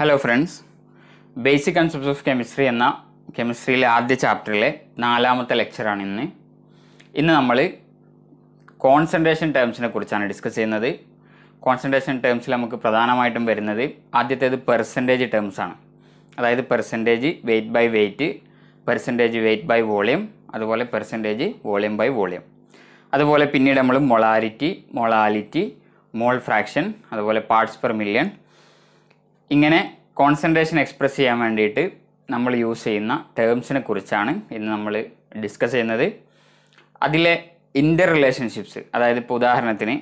hello friends basic concepts of chemistry എന്ന കെമിസ്ട്രിയിലെ ആദ്യ ചാപ്റ്ററിലെ നാലാമത്തെ ലെക്ചറാണ് ഇന്ന് ഇന്ന് നമ്മൾ കോൺസെൻട്രേഷൻ ടേംസിനെ കുറിച്ചാണ് ഡിസ്കസ് ചെയ്യുന്നത് കോൺസെൻട്രേഷൻ ടേംസിൽ നമുക്ക് പ്രധാനമായിട്ടും വരുന്നത് ആദ്യത്തേത് പെർസെൻറ്റേജ് ആണ് അതായത് percentage weight by weight percentage weight by volume അതുപോലെ പെർസെൻറ്റേജ് വോളിയം ബൈ വോളിയം അതുപോലെ പിന്നീട് നമ്മൾ മൊളാരിറ്റി മൊളാലിറ്റി മോൾ ഫ്രാക്ഷൻ അതുപോലെ പാർട്സ് പെർ മില്യൺ ഇങ്ങനെ കോൺസെൻട്രേഷൻ എക്സ്പ്രസ് ചെയ്യാൻ വേണ്ടിയിട്ട് നമ്മൾ യൂസ് ചെയ്യുന്ന ടേംസിനെ കുറിച്ചാണ് ഇന്ന് നമ്മൾ ഡിസ്കസ് ചെയ്യുന്നത് അതിലെ ഇൻ്റർ റിലേഷൻഷിപ്സ് അതായത് ഇപ്പോൾ ഉദാഹരണത്തിന്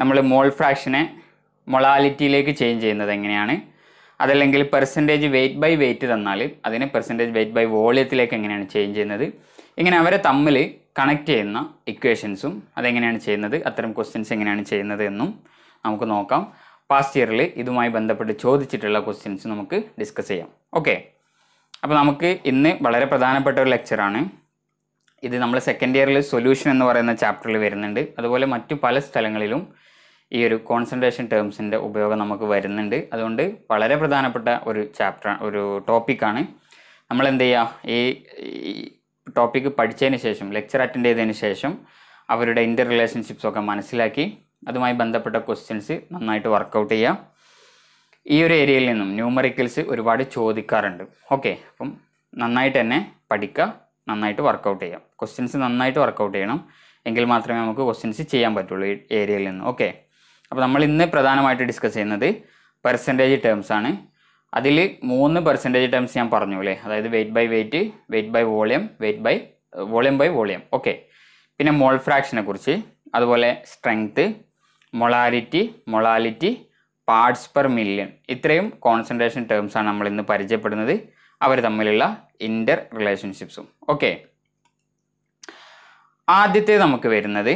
നമ്മൾ മോൾ ഫ്രാക്ഷനെ മൊളാലിറ്റിയിലേക്ക് ചേഞ്ച് ചെയ്യുന്നത് എങ്ങനെയാണ് അതല്ലെങ്കിൽ പെർസെൻറ്റേജ് വെയിറ്റ് ബൈ വെയിറ്റ് തന്നാൽ അതിനെ പെർസെൻറ്റേജ് വെയിറ്റ് ബൈ വോളിയത്തിലേക്ക് എങ്ങനെയാണ് ചേഞ്ച് ചെയ്യുന്നത് ഇങ്ങനെ അവരെ തമ്മിൽ കണക്ട് ചെയ്യുന്ന ഇക്വേഷൻസും അതെങ്ങനെയാണ് ചെയ്യുന്നത് അത്തരം ക്വസ്റ്റ്യൻസ് എങ്ങനെയാണ് ചെയ്യുന്നത് എന്നും നമുക്ക് നോക്കാം പാസ്റ്റ് ഇയറിൽ ഇതുമായി ബന്ധപ്പെട്ട് ചോദിച്ചിട്ടുള്ള ക്വസ്റ്റ്യൻസ് നമുക്ക് ഡിസ്കസ് ചെയ്യാം ഓക്കെ അപ്പോൾ നമുക്ക് ഇന്ന് വളരെ പ്രധാനപ്പെട്ട ഒരു ലെക്ചറാണ് ഇത് നമ്മൾ സെക്കൻഡ് ഇയറിൽ സൊല്യൂഷൻ എന്ന് പറയുന്ന ചാപ്റ്ററിൽ വരുന്നുണ്ട് അതുപോലെ മറ്റു പല സ്ഥലങ്ങളിലും ഈ ഒരു കോൺസെൻട്രേഷൻ ടേംസിൻ്റെ ഉപയോഗം നമുക്ക് വരുന്നുണ്ട് അതുകൊണ്ട് വളരെ പ്രധാനപ്പെട്ട ഒരു ചാപ്റ്റർ ഒരു ടോപ്പിക്കാണ് നമ്മൾ എന്ത് ചെയ്യുക ഈ ടോപ്പിക്ക് പഠിച്ചതിന് ശേഷം ലെക്ചർ അറ്റൻഡ് ചെയ്തതിന് ശേഷം അവരുടെ ഇൻ്റർ റിലേഷൻഷിപ്സൊക്കെ മനസ്സിലാക്കി അതുമായി ബന്ധപ്പെട്ട ക്വസ്റ്റ്യൻസ് നന്നായിട്ട് വർക്കൗട്ട് ചെയ്യുക ഈ ഒരു ഏരിയയിൽ നിന്നും ന്യൂമറിക്കൽസ് ഒരുപാട് ചോദിക്കാറുണ്ട് ഓക്കെ അപ്പം നന്നായിട്ട് തന്നെ പഠിക്കുക നന്നായിട്ട് വർക്കൗട്ട് ചെയ്യാം ക്വസ്റ്റ്യൻസ് നന്നായിട്ട് വർക്കൗട്ട് ചെയ്യണം എങ്കിൽ മാത്രമേ നമുക്ക് ക്വസ്റ്റ്യൻസ് ചെയ്യാൻ പറ്റുള്ളൂ ഈ ഏരിയയിൽ നിന്ന് ഓക്കെ അപ്പോൾ നമ്മൾ ഇന്ന് പ്രധാനമായിട്ട് ഡിസ്കസ് ചെയ്യുന്നത് പെർസെൻറ്റേജ് ടേംസ് ആണ് അതിൽ മൂന്ന് പെർസെൻറ്റേജ് ടേംസ് ഞാൻ പറഞ്ഞു അല്ലേ അതായത് weight by weight weight by volume weight by volume by volume okay പിന്നെ മോൾ ഫ്രാക്ഷനെ കുറിച്ച് അതുപോലെ strength molality molality parts per million ഇത്രയും കോൺസെൻട്രേഷൻ ടേംസാണ് നമ്മൾ ഇന്ന് പരിചയപ്പെടുന്നത് അവർ തമ്മിലുള്ള ഇൻ്റർ റിലേഷൻഷിപ്സും ഓക്കെ ആദ്യത്തെ നമുക്ക് വരുന്നത്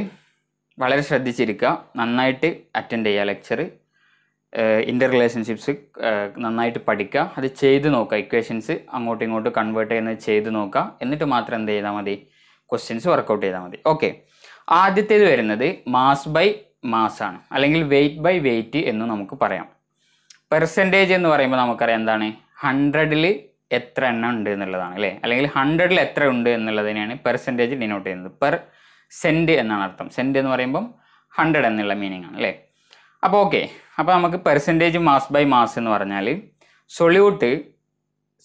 വളരെ ശ്രദ്ധിച്ചിരിക്കുക നന്നായിട്ട് അറ്റൻഡ് ചെയ്യുക ലെക്ചർ ഇൻ്റർ റിലേഷൻഷിപ്സ് നന്നായിട്ട് പഠിക്കുക അത് ചെയ്ത് നോക്കുക ഇക്വേഷൻസ് അങ്ങോട്ടും ഇങ്ങോട്ടും കൺവേർട്ട് ചെയ്യുന്നത് ചെയ്ത് നോക്കുക എന്നിട്ട് മാത്രം എന്ത് ചെയ്താൽ മതി ക്വസ്റ്റ്യൻസ് വർക്കൗട്ട് ചെയ്താൽ മതി ഓക്കെ ആദ്യത്തേത് വരുന്നത് മാസ് ബൈ ആണ് അല്ലെങ്കിൽ വെയിറ്റ് ബൈ വെയിറ്റ് എന്ന് നമുക്ക് പറയാം പെർസെൻറ്റേജ് എന്ന് പറയുമ്പോൾ നമുക്കറിയാം എന്താണ് ഹൺഡ്രഡിൽ എത്ര എണ്ണം ഉണ്ട് എന്നുള്ളതാണ് അല്ലേ അല്ലെങ്കിൽ ഹൺഡ്രഡിൽ എത്ര ഉണ്ട് എന്നുള്ളതിനെയാണ് പെർസെൻറ്റേജ് ഡിനോട്ട് ചെയ്യുന്നത് പെർ സെൻറ്റ് എന്നാണ് അർത്ഥം സെൻറ്റ് എന്ന് പറയുമ്പം ഹൺഡ്രഡ് എന്നുള്ള മീനിങ് ആണ് അല്ലേ അപ്പോൾ ഓക്കെ അപ്പോൾ നമുക്ക് പെർസെൻറ്റേജ് മാസ് ബൈ മാസ് എന്ന് പറഞ്ഞാൽ സൊല്യൂട്ട്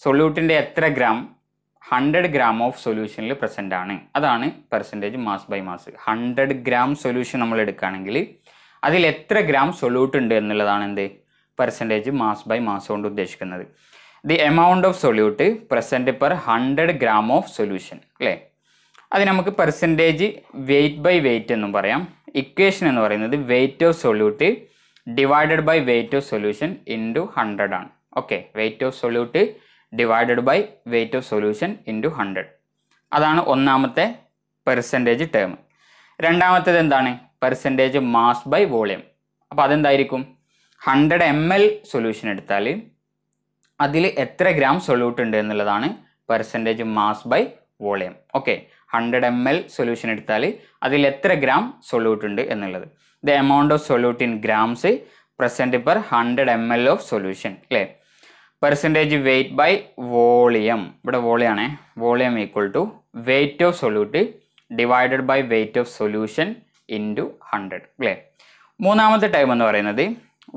സൊല്യൂട്ടിൻ്റെ എത്ര ഗ്രാം ഹൺഡ്രഡ് ഗ്രാം ഓഫ് സൊല്യൂഷനിൽ പ്രസൻ്റ് ആണ് അതാണ് percentage mass by mass hundred gram solution നമ്മൾ എടുക്കുകയാണെങ്കിൽ അതിൽ എത്ര ഗ്രാം സൊല്യൂട്ട് ഉണ്ട് എന്നുള്ളതാണ് എന്ത് പെർസെൻറ്റേജ് മാസ് ബൈ മാസ് കൊണ്ട് ഉദ്ദേശിക്കുന്നത് the amount of solute present per hundred gram of solution അല്ലേ അത് നമുക്ക് പെർസെൻറ്റേജ് വെയ്റ്റ് ബൈ വെയ്റ്റ് എന്നും പറയാം ഇക്വേഷൻ എന്ന് പറയുന്നത് weight of solute divided by weight of solution into hundred ആണ് okay weight of solute divided by weight of solution into hundred അതാണ് ഒന്നാമത്തെ പെർസെൻറ്റേജ് ടേം രണ്ടാമത്തേത് എന്താണ് പെർസെൻറ്റേജ് മാസ് ബൈ വോളിയം അപ്പോൾ അതെന്തായിരിക്കും ഹൺഡ്രഡ് എം എൽ സൊല്യൂഷൻ എടുത്താൽ അതിൽ എത്ര ഗ്രാം സൊല്യൂട്ട് ഉണ്ട് എന്നുള്ളതാണ് percentage mass by volume okay hundred M L solution എടുത്താൽ അതിൽ എത്ര ഗ്രാം സൊല്യൂട്ട് ഉണ്ട് എന്നുള്ളത് the amount of solute in grams present per hundred M L of solution അല്ലേ പെർസെൻറ്റേജ് വെയ്റ്റ് ബൈ വോളിയം ഇവിടെ വോളിയാണേ volume equal to weight of solute divided by weight of solution to hundred അല്ലേ മൂന്നാമത്തെ time എന്ന് പറയുന്നത്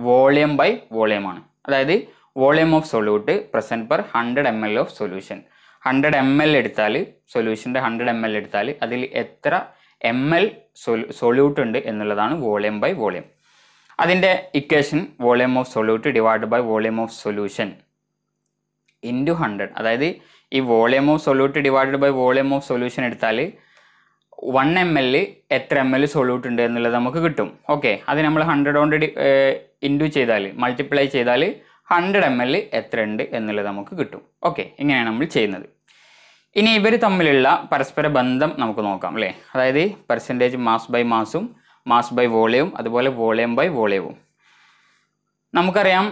volume by വോളിയമാണ് അതായത് volume of solute present per hundred M L of solution hundred M L എടുത്താൽ സൊല്യൂഷൻ്റെ ഹൺഡ്രഡ് എം എൽ എടുത്താൽ അതിൽ എത്ര എം എൽ സൊല്യൂട്ട് ഉണ്ട് എന്നുള്ളതാണ് വോളിയം ബൈ വോളിയം അതിൻ്റെ equation volume of solute divide by volume of solution into hundred അതായത് ഈ volume of solute divided by volume of solution എടുത്താൽ വൺ എം എൽ എത്ര എം എൽ സൊല്യൂട്ട് ഉണ്ട് എന്നുള്ളത് നമുക്ക് കിട്ടും ഓക്കെ അത് നമ്മൾ ഹൺഡ്രഡ് കൊണ്ട് ഇൻറ്റു ചെയ്താൽ മൾട്ടിപ്ലൈ ചെയ്താൽ ഹൺഡ്രഡ് എം എൽ എത്ര ഉണ്ട് എന്നുള്ളത് നമുക്ക് കിട്ടും ഓക്കെ ഇങ്ങനെയാണ് നമ്മൾ ചെയ്യുന്നത് ഇനി ഇവർ തമ്മിലുള്ള പരസ്പര ബന്ധം നമുക്ക് നോക്കാം അല്ലേ അതായത് പെർസെൻറ്റേജ് മാസ് ബൈ മാസും മാസ് ബൈ വോളിയവും അതുപോലെ വോളിയം ബൈ വോളിയവും നമുക്കറിയാം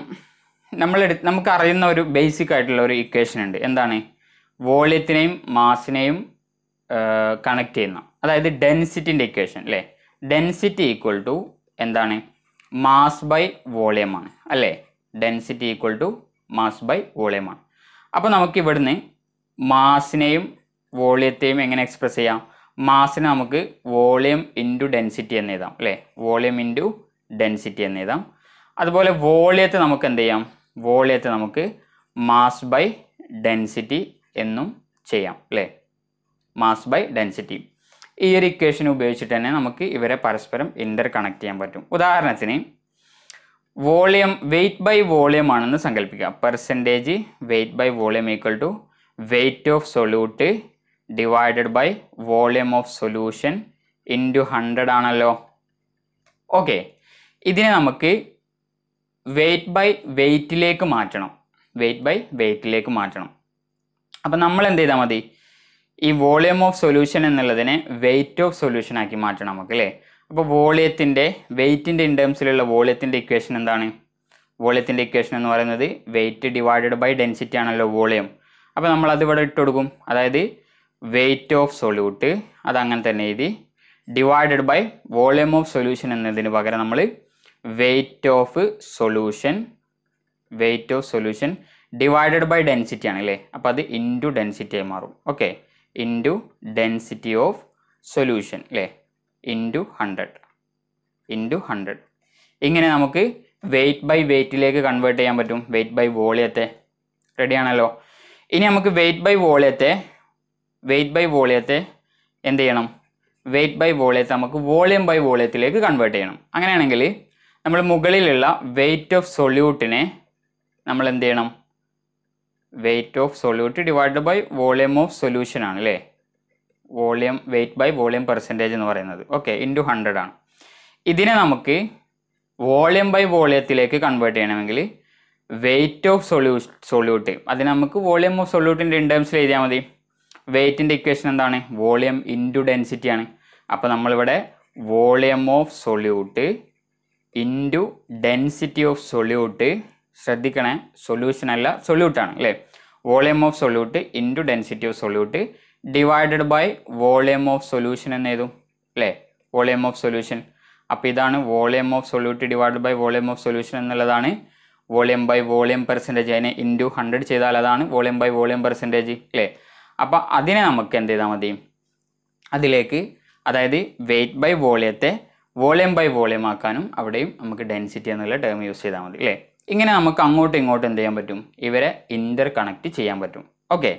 നമ്മൾ എടു നമുക്ക് അറിയുന്ന ഒരു ബേസിക് ആയിട്ടുള്ള ഒരു ഇക്വേഷൻ ഉണ്ട് എന്താണ് വോളിയത്തിനെയും മാസിനെയും കണക്ട് ചെയ്യുന്ന അതായത് ഡെൻസിറ്റിൻ്റെ ഇക്വേഷൻ അല്ലേ ഡെൻസിറ്റി ഈക്വൽ ടു എന്താണ് മാസ് ബൈ വോളിയമാണ് അല്ലേ density equal to mass by വോളിയമാണ് അപ്പോൾ നമുക്ക് ഇവിടുന്ന് മാസിനെയും വോളിയത്തെയും എങ്ങനെ എക്സ്പ്രസ് ചെയ്യാം മാസിനെ നമുക്ക് വോളിയം ഇൻറ്റു ഡെൻസിറ്റി എന്ന് എഴുതാം അല്ലേ വോളിയം ഇൻറ്റു ഡെൻസിറ്റി എന്ന് എഴുതാം അതുപോലെ വോളിയത്തെ നമുക്ക് എന്ത് ചെയ്യാം വോളിയത്തെ നമുക്ക് മാസ് ബൈ ഡെൻസിറ്റി എന്നും ചെയ്യാം അല്ലേ മാസ് ബൈ ഡെൻസിറ്റി ഈ ഒരു ഇക്വേഷൻ ഉപയോഗിച്ചിട്ട് തന്നെ നമുക്ക് ഇവരെ പരസ്പരം ഇൻ്റർ കണക്ട് ചെയ്യാൻ പറ്റും ഉദാഹരണത്തിന് വോളിയം വെയ്റ്റ് ബൈ വോളിയം ആണെന്ന് സങ്കല്പിക്കുക percentage weight by volume equal to weight of solute divided by volume of solution into hundred ആണല്ലോ ഓക്കെ ഇതിനെ നമുക്ക് വെയിറ്റ് ബൈ വെയ്റ്റിലേക്ക് മാറ്റണം വെയിറ്റ് ബൈ വെയ്റ്റിലേക്ക് മാറ്റണം അപ്പം നമ്മൾ എന്ത് ചെയ്താൽ മതി ഈ വോളിയം ഓഫ് സൊല്യൂഷൻ എന്നുള്ളതിനെ വെയ്റ്റ് ഓഫ് സൊല്യൂഷൻ ആക്കി മാറ്റണം നമുക്ക് അല്ലേ അപ്പോൾ വോളിയത്തിൻ്റെ വെയ്റ്റിൻ്റെ ഇൻ വോളിയത്തിൻ്റെ ഇക്വേഷൻ എന്താണ് വോളിയത്തിൻ്റെ ഇക്വേഷൻ എന്ന് പറയുന്നത് വെയ്റ്റ് ഡിവൈഡഡ് ബൈ ഡെൻസിറ്റി ആണല്ലോ വോളിയം അപ്പോൾ നമ്മൾ അത് ഇവിടെ ഇട്ട് കൊടുക്കും അതായത് വെയ്റ്റ് ഓഫ് സൊല്യൂട്ട് അതങ്ങനെ തന്നെ എഴുതി divided by volume of solution എന്നതിന് പകരം നമ്മൾ weight of solution weight of solution divided by density ആണ് അല്ലേ അപ്പോൾ അത് ഇൻറ്റു ഡെൻസിറ്റി ആയി മാറും okay into density of solution അല്ലേ ഇൻറ്റു ഹൺഡ്രഡ് ഇൻറ്റു ഹൺഡ്രഡ് ഇങ്ങനെ നമുക്ക് വെയ്റ്റ് ബൈ വെയ്റ്റിലേക്ക് കൺവേർട്ട് ചെയ്യാൻ പറ്റും വെയ്റ്റ് ബൈ വോളിയത്തെ റെഡിയാണല്ലോ ഇനി നമുക്ക് വെയ്റ്റ് ബൈ വോളിയത്തെ വെയ്റ്റ് ബൈ വോളിയത്തെ എന്ത് ചെയ്യണം വെയ്റ്റ് ബൈ വോളിയത്തെ നമുക്ക് വോളിയം ബൈ വോളിയത്തിലേക്ക് കൺവേർട്ട് ചെയ്യണം അങ്ങനെയാണെങ്കിൽ നമ്മൾ മുകളിലുള്ള വെയ്റ്റ് ഓഫ് സൊല്യൂട്ടിനെ നമ്മൾ എന്ത് ചെയ്യണം weight of solute divide by volume of solution ആണ് അല്ലേ volume weight by volume percentage എന്ന് പറയുന്നത് ഓക്കെ ഇൻറ്റു ഹൺഡ്രഡ് ആണ് ഇതിനെ നമുക്ക് വോളിയം ബൈ വോളിയത്തിലേക്ക് കൺവേർട്ട് ചെയ്യണമെങ്കിൽ വെയ്റ്റ് ഓഫ് സൊല്യൂ സൊല്യൂട്ട് അതിന് നമുക്ക് വോളിയം ഓഫ് സൊല്യൂട്ടിൻ്റെ ഇൻ എഴുതിയാൽ മതി വെയ്റ്റിൻ്റെ ഇക്വേഷൻ എന്താണ് വോളിയം ഇൻറ്റു ഡെൻസിറ്റി ആണ് അപ്പോൾ നമ്മളിവിടെ volume of solute into density of solute ശ്രദ്ധിക്കണേ സൊല്യൂഷൻ അല്ല സൊല്യൂട്ടാണ് അല്ലേ volume of solute into density of solute divided by volume of solution എന്നേതു അല്ലേ വോളിയം ഓഫ് സൊല്യൂഷൻ അപ്പോൾ ഇതാണ് volume of solute divide by volume of solution എന്നുള്ളതാണ് volume by volume percentage അതിനെ ഇൻറ്റു ഹൺഡ്രഡ് ചെയ്താൽ അതാണ് വോളിയം ബൈ വോളിയം പെർസെൻറ്റേജ് അല്ലേ അപ്പോൾ അതിനെ നമുക്ക് എന്ത് ചെയ്താൽ മതി അതിലേക്ക് അതായത് വെയിറ്റ് ബൈ വോളിയത്തെ വോളിയം ബൈ വോളിയം ആക്കാനും അവിടെയും നമുക്ക് ഡെൻസിറ്റി എന്നുള്ള ടേം യൂസ് ചെയ്താൽ മതി അല്ലേ ഇങ്ങനെ നമുക്ക് അങ്ങോട്ടും ഇങ്ങോട്ടും എന്ത് ചെയ്യാൻ പറ്റും ഇവരെ ഇൻ്റർ കണക്ട് ചെയ്യാൻ പറ്റും ഓക്കെ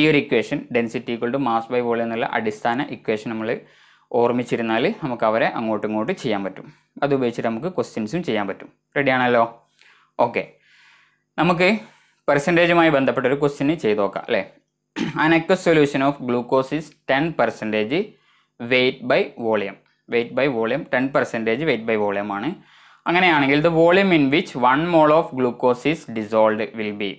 ഈ ഒരു equation density equal to mass by volume എന്നുള്ള അടിസ്ഥാന ഇക്വേഷൻ നമ്മൾ ഓർമ്മിച്ചിരുന്നാൽ നമുക്ക് അവരെ അങ്ങോട്ടും ഇങ്ങോട്ടും ചെയ്യാൻ പറ്റും അത് ഉപയോഗിച്ചിട്ട് നമുക്ക് ക്വസ്റ്റ്യൻസും ചെയ്യാൻ പറ്റും റെഡിയാണല്ലോ ഓക്കെ നമുക്ക് പെർസെൻറ്റേജുമായി ബന്ധപ്പെട്ട ഒരു ക്വസ്റ്റ്യൻ ചെയ്ത് നോക്കാം അല്ലേ an aqueous solution of glucose is ten percentage weight by volume weight by volume ten percentage weight by volume ആണ് അങ്ങനെയാണെങ്കിൽ the volume in which one mole of glucose is dissolved will be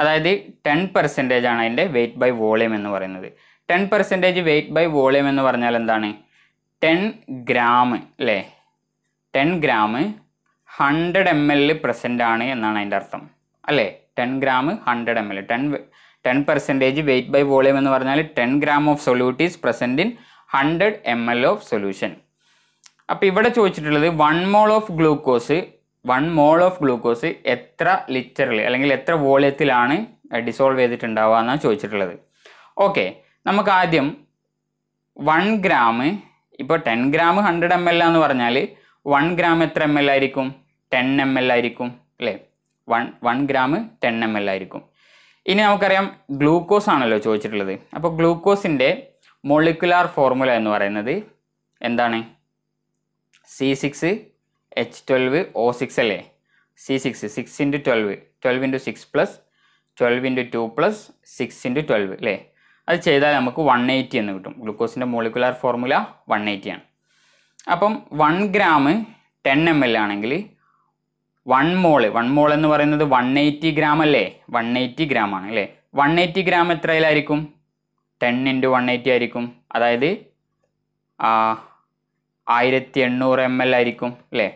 അതായത് ten percentage ആണ് അതിൻ്റെ weight by volume എന്ന് പറയുന്നത് ten percentage weight by volume എന്ന് പറഞ്ഞാൽ എന്താണ് ടെൻ ഗ്രാം അല്ലേ ten gram hundred M L present ആണ് എന്നാണ് അതിൻ്റെ അർത്ഥം അല്ലേ ten gram hundred M L ten ten percentage weight by volume എന്ന് പറഞ്ഞാൽ ten gram of solute is present in hundred M L of solution അപ്പോൾ ഇവിടെ ചോദിച്ചിട്ടുള്ളത് one mole of glucose one mole of glucose എത്ര ലിറ്ററിൽ അല്ലെങ്കിൽ എത്ര വോളിയത്തിലാണ് dissolve ചെയ്തിട്ടുണ്ടാവുക എന്നാണ് ചോദിച്ചിട്ടുള്ളത് ഓക്കെ നമുക്ക് ആദ്യം വൺ ഗ്രാം ഇപ്പോൾ ten gram hundred M L എന്ന് പറഞ്ഞാൽ വൺ ഗ്രാം എത്ര എം എൽ ആയിരിക്കും ടെൻ എം എൽ ആയിരിക്കും അല്ലേ one one gram ten M L ആയിരിക്കും ഇനി നമുക്കറിയാം ഗ്ലൂക്കോസ് ആണല്ലോ ചോദിച്ചിട്ടുള്ളത് അപ്പോൾ ഗ്ലൂക്കോസിൻ്റെ മൊളിക്കുലാർ ഫോർമുല എന്ന് പറയുന്നത് എന്താണ് C six H twelve O six അല്ലേ C six six into twelve twelve into six plus twelve into two plus six into twelve അല്ലേ അത് ചെയ്താൽ നമുക്ക് വൺ എയ്റ്റി എന്ന് കിട്ടും ഗ്ലൂക്കോസിൻ്റെ മോളിക്കുലാർ ഫോർമുല വൺ എയ്റ്റിയാണ് അപ്പം one gram ten M L ആണെങ്കിൽ വൺ മോള് വൺ മോൾ എന്ന് പറയുന്നത് വൺ എയ്റ്റി ഗ്രാം അല്ലേ വൺ എയ്റ്റി ഗ്രാം ആണ് അല്ലേ വൺ എയ്റ്റി ഗ്രാം എത്രയിലായിരിക്കും ടെൻ ഇൻറ്റു വൺ എയ്റ്റി ആയിരിക്കും അതായത് ആയിരത്തി എണ്ണൂറ് എം എൽ ആയിരിക്കും അല്ലേ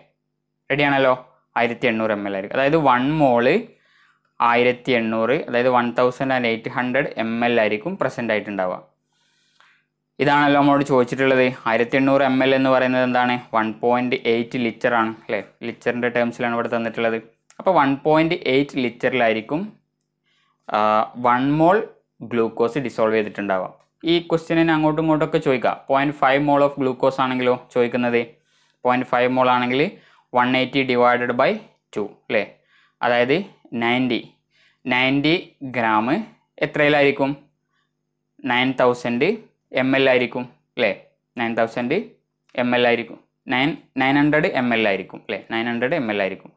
റെഡി ആണല്ലോ ആയിരത്തി എണ്ണൂറ് എം എൽ ആയിരിക്കും അതായത് വൺ മോള് ആയിരത്തി എണ്ണൂറ് അതായത് one thousand and eight hundred M L ആയിരിക്കും പ്രസൻ്റ് ആയിട്ടുണ്ടാവുക ഇതാണല്ലോ നമ്മളോട് ചോദിച്ചിട്ടുള്ളത് ആയിരത്തി എണ്ണൂറ് എം എൽ എന്ന് പറയുന്നത് എന്താണ് വൺ പോയിൻറ്റ് എയ്റ്റ് ലിറ്റർ ആണ് അല്ലേ ലിറ്ററിൻ്റെ ടേംസിലാണ് ഇവിടെ തന്നിട്ടുള്ളത് അപ്പോൾ വൺ പോയിൻറ്റ് എയ്റ്റ് ലിറ്ററിലായിരിക്കും വൺ മോൾ ഗ്ലൂക്കോസ് ഡിസോൾവ് ചെയ്തിട്ടുണ്ടാവാം ഈ ക്വസ്റ്റ്യനിന് അങ്ങോട്ടും ഇങ്ങോട്ടൊക്കെ ചോദിക്കാം point five mole of glucose ആണെങ്കിലോ ചോദിക്കുന്നത് പോയിന്റ് ഫൈവ് മോൾ ആണെങ്കിൽ one eighty divided by two അല്ലേ അതായത് നയൻറ്റി നയൻറ്റി ഗ്രാം എത്രയിലായിരിക്കും നയൻ തൗസൻഡ് എം എൽ ആയിരിക്കും അല്ലേ നയൻ തൗസൻഡ് എം എൽ ആയിരിക്കും nine nine hundred M L ആയിരിക്കും അല്ലേ നയൻ ഹൺഡ്രഡ് എം എൽ ആയിരിക്കും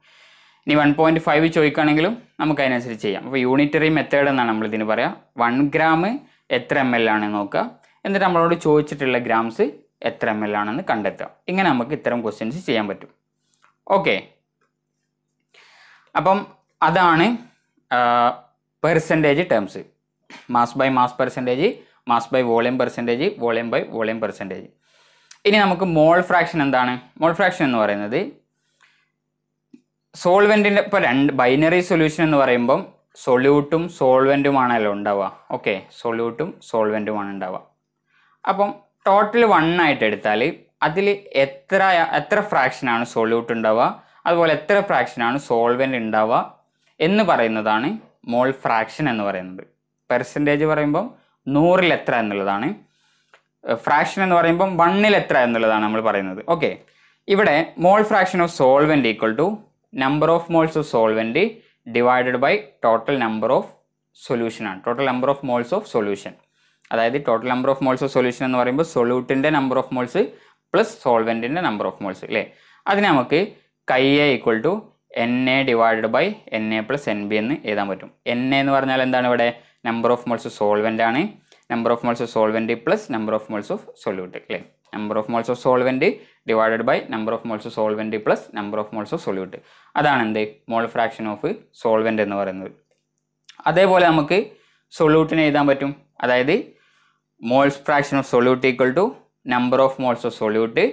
ഇനി വൺ പോയിൻറ്റ് ഫൈവ് ചോദിക്കുകയാണെങ്കിലും നമുക്ക് അതിനനുസരിച്ച് ചെയ്യാം അപ്പോൾ യൂണിറ്ററി മെത്തേഡ് എന്നാണ് നമ്മൾ ഇതിന് പറയുക വൺ ഗ്രാം എത്ര എം എൽ ആണ് നോക്കുക എന്നിട്ട് നമ്മളോട് ചോദിച്ചിട്ടുള്ള ഗ്രാംസ് എത്ര എം എൽ ആണെന്ന് കണ്ടെത്തുക ഇങ്ങനെ നമുക്ക് ഇത്തരം ക്വസ്റ്റ്യൻസ് ചെയ്യാൻ പറ്റും ഓക്കെ അപ്പം അതാണ് percentage terms mass by mass percentage mass by volume percentage volume by volume percentage ഇനി നമുക്ക് മോൾ ഫ്രാക്ഷൻ എന്താണ് മോൾ ഫ്രാക്ഷൻ എന്ന് പറയുന്നത് സോൾവെൻറ്റിൻ്റെ ഇപ്പോൾ രണ്ട് ബൈനറി സൊല്യൂഷൻ എന്ന് പറയുമ്പം സൊല്യൂട്ടും സോൾവെൻറ്റുമാണല്ലോ ഉണ്ടാവുക ഓക്കെ സൊല്യൂട്ടും സോൾവെൻറ്റുമാണ് ഉണ്ടാവുക അപ്പം ടോട്ടൽ വൺ ആയിട്ട് എടുത്താൽ അതിൽ എത്ര എത്ര ഫ്രാക്ഷനാണ് സൊല്യൂട്ട് ഉണ്ടാവുക അതുപോലെ എത്ര ഫ്രാക്ഷനാണ് സോൾവെൻ്റ് ഉണ്ടാവുക എന്ന് പറയുന്നതാണ് മോൾ ഫ്രാക്ഷൻ എന്ന് പറയുന്നത് പെർസെൻറ്റേജ് പറയുമ്പം നൂറിൽ എത്ര എന്നുള്ളതാണ് ഫ്രാക്ഷൻ എന്ന് പറയുമ്പം വണ്ണിൽ എത്ര എന്നുള്ളതാണ് നമ്മൾ പറയുന്നത് ഓക്കെ ഇവിടെ mole fraction of solvent equal to number of moles of solvent divided by total number of സൊല്യൂഷനാണ് total number of moles of solution അതായത് total number of moles of solution എന്ന് പറയുമ്പോൾ സൊല്യൂട്ടിൻ്റെ നമ്പർ ഓഫ് മോൾസ് പ്ലസ് സോൾവെൻറ്റിൻ്റെ number of moles അല്ലേ അതിന് നമുക്ക് chi A equal to N A divided by N A plus N B എന്ന് എഴുതാൻ പറ്റും എൻ എ എന്ന് പറഞ്ഞാൽ എന്താണ് ഇവിടെ നമ്പർ ഓഫ് മോൾസ് സോൾവെൻ്റ് ആണ് number of moles of solvent plus number of moles of solute അല്ലേ number of moles of solvent divided by number of moles solvent plus number of moles of solute അതാണ് എന്ത് മോൾ fraction of solvent എന്ന് പറയുന്നത് അതേപോലെ നമുക്ക് സൊല്യൂട്ടിന് എഴുതാൻ പറ്റും അതായത് moles fraction of solute equal to number of moles of solute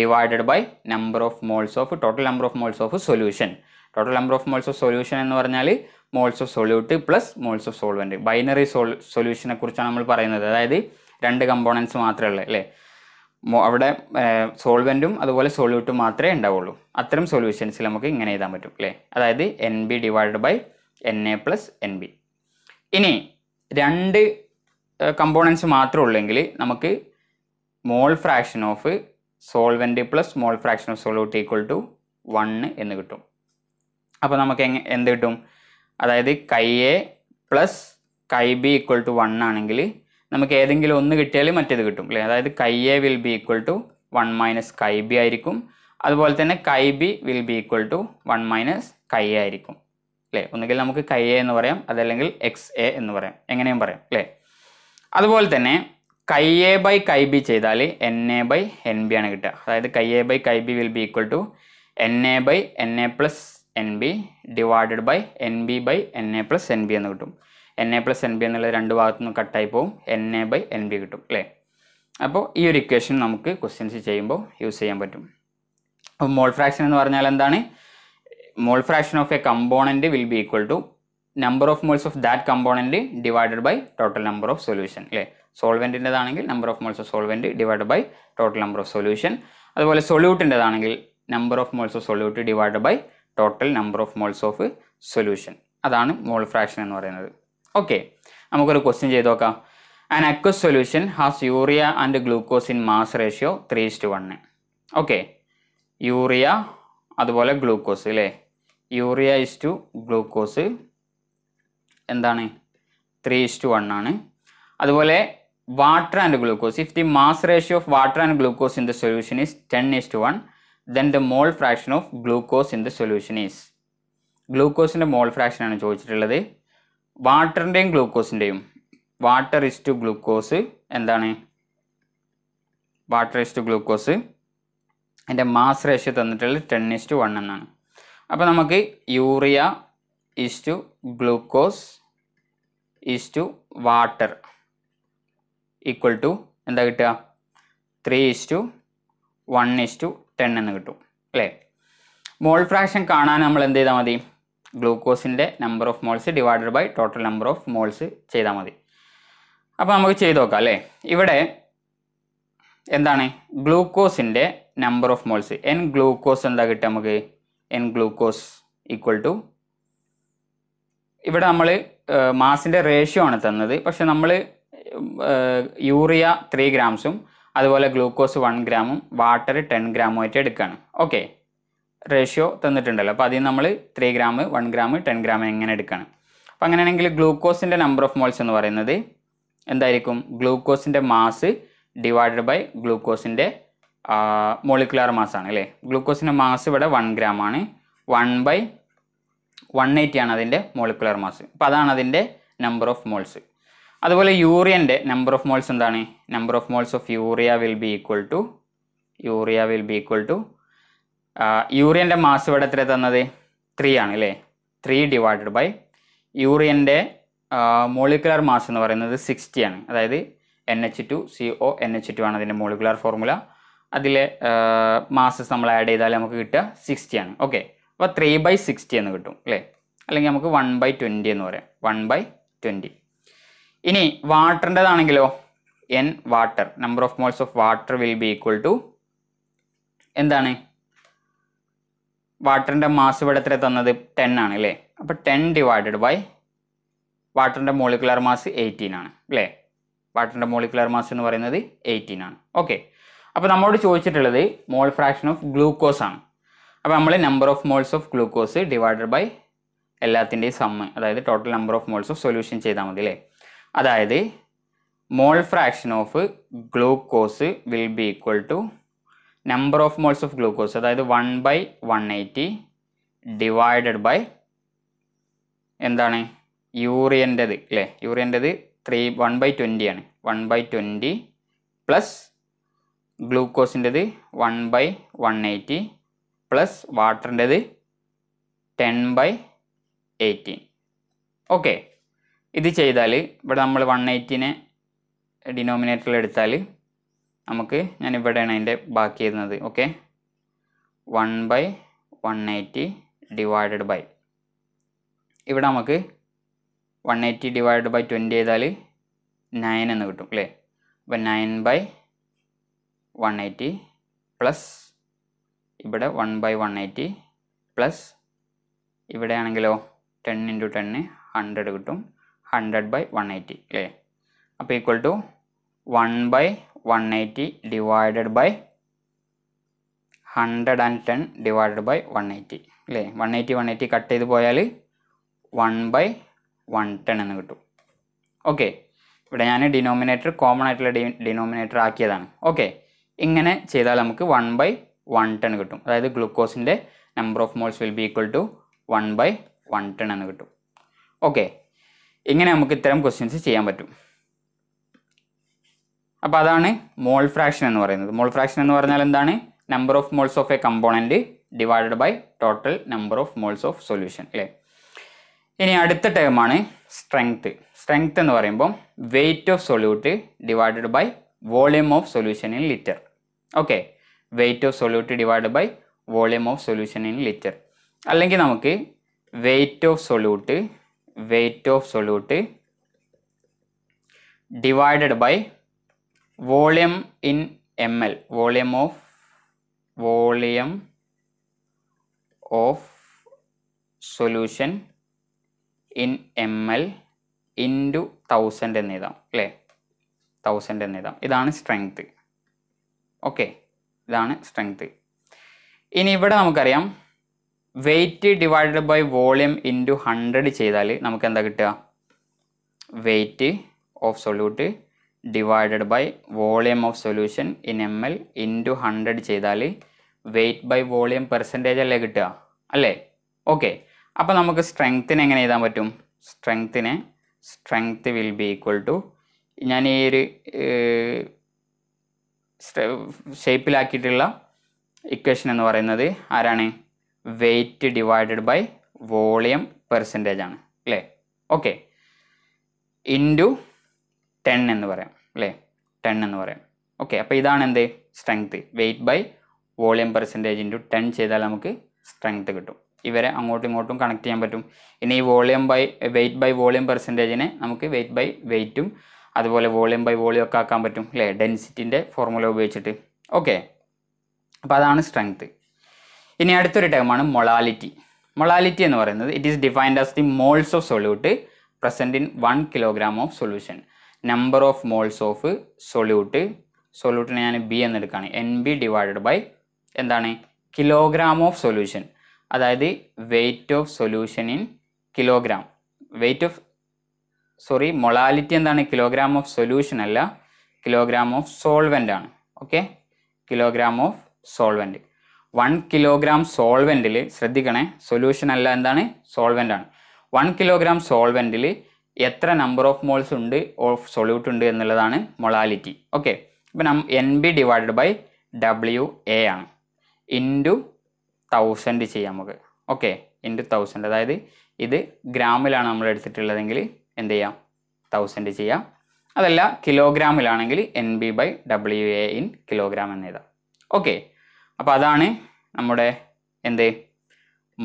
divided by number of moles of total number of moles of solution total number of moles of solution എന്ന് പറഞ്ഞാൽ moles of solute plus moles of solvent binary സോൾ സൊല്യൂഷനെ കുറിച്ചാണ് നമ്മൾ പറയുന്നത് അതായത് രണ്ട് components മാത്രമേ ഉള്ളൂ അല്ലേ അവിടെ സോൾവെൻറ്റും അതുപോലെ സൊല്യൂട്ടും മാത്രമേ ഉണ്ടാവുള്ളൂ അത്തരം സൊല്യൂഷൻസിൽ നമുക്ക് ഇങ്ങനെ എഴുതാൻ പറ്റും അല്ലേ അതായത് N B divide by N A plus N B ഇനി രണ്ട് കമ്പോണൻസ് മാത്രമേ ഉള്ളെങ്കിൽ നമുക്ക് mole fraction of solvent plus mole fraction of solute equal to one എന്ന് കിട്ടും അപ്പോൾ നമുക്ക് എങ്ങ എന്ത് കിട്ടും അതായത് chi A plus chi B equal to one ആണെങ്കിൽ നമുക്ക് ഏതെങ്കിലും ഒന്ന് കിട്ടിയാൽ മറ്റേത് കിട്ടും അല്ലേ അതായത് chi A will be equal to one minus chi B ആയിരിക്കും അതുപോലെ തന്നെ chi B will be equal to one minus chi A ആയിരിക്കും അല്ലേ ഒന്നുകിൽ നമുക്ക് കൈ എ എന്ന് പറയാം അതല്ലെങ്കിൽ എക്സ് എ എന്ന് പറയാം എങ്ങനെയും പറയാം അല്ലേ അതുപോലെ തന്നെ chi A by chi B ചെയ്താൽ N A by N B ആണ് കിട്ടുക അതായത് chi A by chi B will be equal to N A by N A plus N B divided by N B by N A plus N B എന്ന് കിട്ടും N A plus N B എന്നുള്ള രണ്ട് ഭാഗത്തു നിന്ന് കട്ടായി പോകും N A by N B കിട്ടും അല്ലേ അപ്പോൾ ഈ ഒരു ഇക്വേഷൻ നമുക്ക് ക്വസ്റ്റ്യൻസ് ചെയ്യുമ്പോൾ യൂസ് ചെയ്യാൻ പറ്റും അപ്പോൾ മോൾ ഫ്രാക്ഷൻ എന്ന് പറഞ്ഞാൽ എന്താണ് mole fraction of a component will be equal to number of moles of that component divided by total number of solution അല്ലേ സോൾവെൻറ്റിൻ്റെതാണെങ്കിൽ number of moles of solvent divide by total number of solution അതുപോലെ സൊല്യൂട്ടിൻ്റെതാണെങ്കിൽ number of moles of solute divide by total number of moles of solution അതാണ് mole fraction എന്ന് പറയുന്നത് okay നമുക്കൊരു question ചെയ്ത് നോക്കാം an aqueous solution has urea and glucose in mass ratio three to one okay urea അതുപോലെ glucose അല്ലേ urea is to glucose എന്താണ് three is to one ആണ് അതുപോലെ water and glucose if the mass ratio of water and glucose in the solution is ten to one then the mole fraction of glucose in the solution is ഗ്ലൂക്കോസിൻ്റെ mole ആണ് ചോദിച്ചിട്ടുള്ളത് വാട്ടറിൻ്റെയും ഗ്ലൂക്കോസിൻ്റെയും water is to glucose എന്താണ് water is to glucose അതിൻ്റെ mass ratio തന്നിട്ടുള്ളത് ten is to one എന്നാണ് അപ്പോൾ നമുക്ക് urea is to glucose is to water equal to എന്താ കിട്ടുക three is to one is to ten എന്ന് കിട്ടും അല്ലേ മോൾ ഫ്രാക്ഷൻ കാണാൻ നമ്മൾ എന്ത് ചെയ്താൽ മതി ഗ്ലൂക്കോസിൻ്റെ number of moles divided by total number of moles ചെയ്താൽ മതി അപ്പോൾ നമുക്ക് ചെയ്ത് നോക്കാം അല്ലേ ഇവിടെ എന്താണ് ഗ്ലൂക്കോസിൻ്റെ number of moles N glucose എന്താ കിട്ടുക നമുക്ക് എൻ ഗ്ലൂക്കോസ് ഈക്വൽ ടു ഇവിടെ നമ്മൾ മാസിൻ്റെ റേഷ്യോ ആണ് തന്നത് പക്ഷെ നമ്മൾ യൂറിയ ത്രീ ഗ്രാംസും അതുപോലെ ഗ്ലൂക്കോസ് വൺ ഗ്രാമും വാട്ടർ ടെൻ ഗ്രാമുമായിട്ട് എടുക്കുകയാണ് ഓക്കെ റേഷ്യോ തന്നിട്ടുണ്ടല്ലോ അപ്പോൾ അതിൽ നമ്മൾ three gram one gram ten gram എങ്ങനെ എടുക്കണം അപ്പോൾ അങ്ങനെയാണെങ്കിൽ ഗ്ലൂക്കോസിൻ്റെ നമ്പർ ഓഫ് മോൾസ് എന്ന് പറയുന്നത് എന്തായിരിക്കും ഗ്ലൂക്കോസിൻ്റെ മാസ് ഡിവൈഡഡ് ബൈ ഗ്ലൂക്കോസിൻ്റെ മോളിക്കുലാർ മാസ്സാണ് അല്ലേ ഗ്ലൂക്കോസിൻ്റെ മാസ് ഇവിടെ വൺ ഗ്രാം ആണ് വൺ ബൈ വൺ എയ്റ്റി ആണ് അതിൻ്റെ മോളിക്കുലാർ മാസ് അപ്പോൾ അതാണ് അതിൻ്റെ നമ്പർ ഓഫ് മോൾസ് അതുപോലെ യൂറിയൻ്റെ നമ്പർ ഓഫ് മോൾസ് എന്താണ് number of moles of urea will be equal to urea will be equal to യൂറിയൻ്റെ മാസ് ഇവിടെ എത്ര തന്നത് ത്രീ ആണ് അല്ലേ ത്രീ ഡിവൈഡഡ് ബൈ യൂറിയൻ്റെ മോളിക്കുലർ മാസ് എന്ന് പറയുന്നത് സിക്സ്റ്റി ആണ് അതായത് N H two C O N H two ആണ് അതിൻ്റെ മോളിക്കുലർ ഫോർമുല അതിലെ മാസസ് നമ്മൾ ആഡ് ചെയ്താൽ നമുക്ക് കിട്ടുക സിക്സ്റ്റി ആണ് ഓക്കെ അപ്പോൾ ത്രീ ബൈ സിക്സ്റ്റി എന്ന് കിട്ടും അല്ലേ അല്ലെങ്കിൽ നമുക്ക് വൺ ബൈ ട്വൻറ്റി എന്ന് പറയാം വൺ ബൈ ട്വൻറ്റി ഇനി വാട്ടറിൻ്റെതാണെങ്കിലോ N water number of moles of water will be equal to എന്താണ് വാട്ടറിൻ്റെ മാസ് ഇവിടെ എത്ര തന്നത് ടെൻ ആണ് അല്ലേ അപ്പോൾ ടെൻ ഡിവൈഡഡ് ബൈ വാട്ടറിൻ്റെ മോളിക്കുലർ മാസ് എയ്റ്റീൻ ആണ് അല്ലേ വാട്ടറിൻ്റെ മോളിക്കുലർ മാസ് എന്ന് പറയുന്നത് എയ്റ്റീൻ ആണ് ഓക്കെ അപ്പോൾ നമ്മളോട് ചോദിച്ചിട്ടുള്ളത് മോൾ ഫ്രാക്ഷൻ ഓഫ് ഗ്ലൂക്കോസ് ആണ് അപ്പോൾ നമ്മൾ number of moles of glucose divided by എല്ലാത്തിൻ്റെയും സമ്മ് അതായത് total number of moles of solution ചെയ്താൽ മതി അല്ലേ അതായത് mole fraction of glucose will be equal to number of moles of glucose അതായത് one by one eighty divided by എന്താണ് യൂറിയൻ്റെത് അല്ലേ യൂറിയൻ്റെത് ത്രീ വൺ ബൈ ട്വൻറ്റി ആണ് വൺ ബൈ ട്വൻറ്റി പ്ലസ് ഗ്ലൂക്കോസിൻ്റെത് one by one eighty plus വാട്ടറിൻ്റെത് ten by eighteen okay ഇത് ചെയ്താൽ ഇവിടെ നമ്മൾ വൺ എയ്റ്റീനെ ഡിനോമിനേറ്ററിൽ എടുത്താൽ നമുക്ക് ഞാൻ ഇവിടെയാണ് അതിൻ്റെ ബാക്കി ചെയ്യുന്നത് okay one by one eighty divided by ഇവിടെ നമുക്ക് one eighty divided by twenty ചെയ്താൽ നയൻ എന്ന് കിട്ടും അല്ലേ അപ്പം nine by one eighty plus ഇവിടെ one by one eighty plus ഇവിടെയാണെങ്കിലോ ടെൻ ഇൻറ്റു ടെന് ഹൺഡ്രഡ് കിട്ടും ഹൺഡ്രഡ് ബൈ വൺ എയ്റ്റി അല്ലേ അപ്പോൾ equal to one by one eighty divided by hundred and ten divided by one eighty അല്ലേ one eighty one eighty cut ചെയ്ത് പോയാൽ one by one ten എന്ന് കിട്ടും okay ഇവിടെ ഞാൻ ഡിനോമിനേറ്റർ കോമൺ ആയിട്ടുള്ള ഡി ഡിനോമിനേറ്റർ ആക്കിയതാണ് ഓക്കെ ഇങ്ങനെ ചെയ്താൽ നമുക്ക് വൺ ബൈ വൺ ടെൺ കിട്ടും അതായത് ഗ്ലൂക്കോസിൻ്റെ number of moles will be equal to one by one ten എന്ന് കിട്ടും ഓക്കെ ഇങ്ങനെ നമുക്ക് ഇത്തരം ക്വസ്റ്റ്യൻസ് ചെയ്യാൻ പറ്റും അപ്പോൾ അതാണ് മോൾ ഫ്രാക്ഷൻ എന്ന് പറയുന്നത് മോൾ ഫ്രാക്ഷൻ എന്ന് പറഞ്ഞാൽ എന്താണ് number of moles of a component divided by total number of moles of solution അല്ലേ ഇനി അടുത്ത ടേമാണ് സ്ട്രെങ്ത്ത് സ്ട്രെങ്ത്ത് എന്ന് പറയുമ്പോൾ weight of solute divided by volume of solution in litre okay weight of solute divide by volume of solution in litre അല്ലെങ്കിൽ നമുക്ക് weight of solute weight of solute divided by volume in M L volume of volume of solution in M L into thousand എന്നെഴുതാം അല്ലേ thousand എന്നെഴുതാം ഇതാണ് strength okay ഇതാണ് strength ഇനി ഇവിടെ നമുക്കറിയാം weight divided by volume into hundred ചെയ്താൽ നമുക്ക് എന്താ കിട്ടുക weight of solute divided by volume of solution in M L into hundred ചെയ്താൽ വെയ്റ്റ് ബൈ വോളിയം പെർസെൻറ്റേജ് അല്ലേ കിട്ടുക അല്ലേ ഓക്കെ അപ്പോൾ നമുക്ക് സ്ട്രെങ്ത്തിന് എങ്ങനെ എഴുതാൻ പറ്റും സ്ട്രെങ്ത്തിനെ strength will be equal to ഞാൻ ഈ ഒരു ഷേപ്പിലാക്കിയിട്ടുള്ള ഇക്വേഷൻ എന്ന് പറയുന്നത് ആരാണ് weight divided by volume percentage ആണ് അല്ലേ ഓക്കെ ഇൻറ്റു ടെൻ എന്ന് പറയാം അല്ലേ ടെൻ എന്ന് പറയാം ഓക്കെ അപ്പോൾ ഇതാണ് എന്ത് strength weight by volume percentage into ten ചെയ്താൽ നമുക്ക് സ്ട്രെങ്ത് കിട്ടും ഇവരെ അങ്ങോട്ടും ഇങ്ങോട്ടും കണക്ട് ചെയ്യാൻ പറ്റും ഇനി ഈ volume by weight by volume പെർസെൻറ്റേജിനെ നമുക്ക് വെയ്റ്റ് ബൈ വെയ്റ്റും അതുപോലെ വോളിയം ബൈ വോളിയം ഒക്കെ ആക്കാൻ പറ്റും അല്ലേ ഡെൻസിറ്റിൻ്റെ ഫോർമുല ഉപയോഗിച്ചിട്ട് ഓക്കെ അപ്പോൾ അതാണ് സ്ട്രെങ്ത് ഇനി അടുത്തൊരു ടേമാണ് മൊളാലിറ്റി മൊളാലിറ്റി എന്ന് പറയുന്നത് it is defined as the moles of solute present in one kilogram of solution number of moles of solute സൊല്യൂട്ടിനെ ഞാൻ ബി എന്നെടുക്കുകയാണ് എൻ ബി ഡിവൈഡഡ് ബൈ എന്താണ് കിലോഗ്രാം ഓഫ് സൊല്യൂഷൻ അതായത് weight of solution in kilogram weight of sorry molality എന്താണ് kilogram of solution അല്ല kilogram of solvent ആണ് okay kilogram of solvent one kilogram സോൾവെൻറ്റിൽ ശ്രദ്ധിക്കണേ സൊല്യൂഷൻ അല്ല എന്താണ് സോൾവെൻ്റ് ആണ് വൺ കിലോഗ്രാം സോൾവെൻറ്റിൽ എത്ര നമ്പർ ഓഫ് മോൾസ് ഉണ്ട് ഓഫ് സൊല്യൂട്ട് ഉണ്ട് എന്നുള്ളതാണ് മൊളാലിറ്റി ഓക്കെ ഇപ്പം നം N B divided by W A ആണ് ഇൻറ്റു തൗസൻഡ് ചെയ്യാം നമുക്ക് ഓക്കെ ഇൻറ്റു തൗസൻഡ് അതായത് ഇത് ഗ്രാമിലാണ് നമ്മൾ എടുത്തിട്ടുള്ളതെങ്കിൽ എന്ത് ചെയ്യാം തൗസൻഡ് ചെയ്യാം അതല്ല കിലോഗ്രാമിലാണെങ്കിൽ N B by W A in kilogram എന്ന് എഴുതാം ഓക്കെ അപ്പോൾ അതാണ് നമ്മുടെ എന്ത്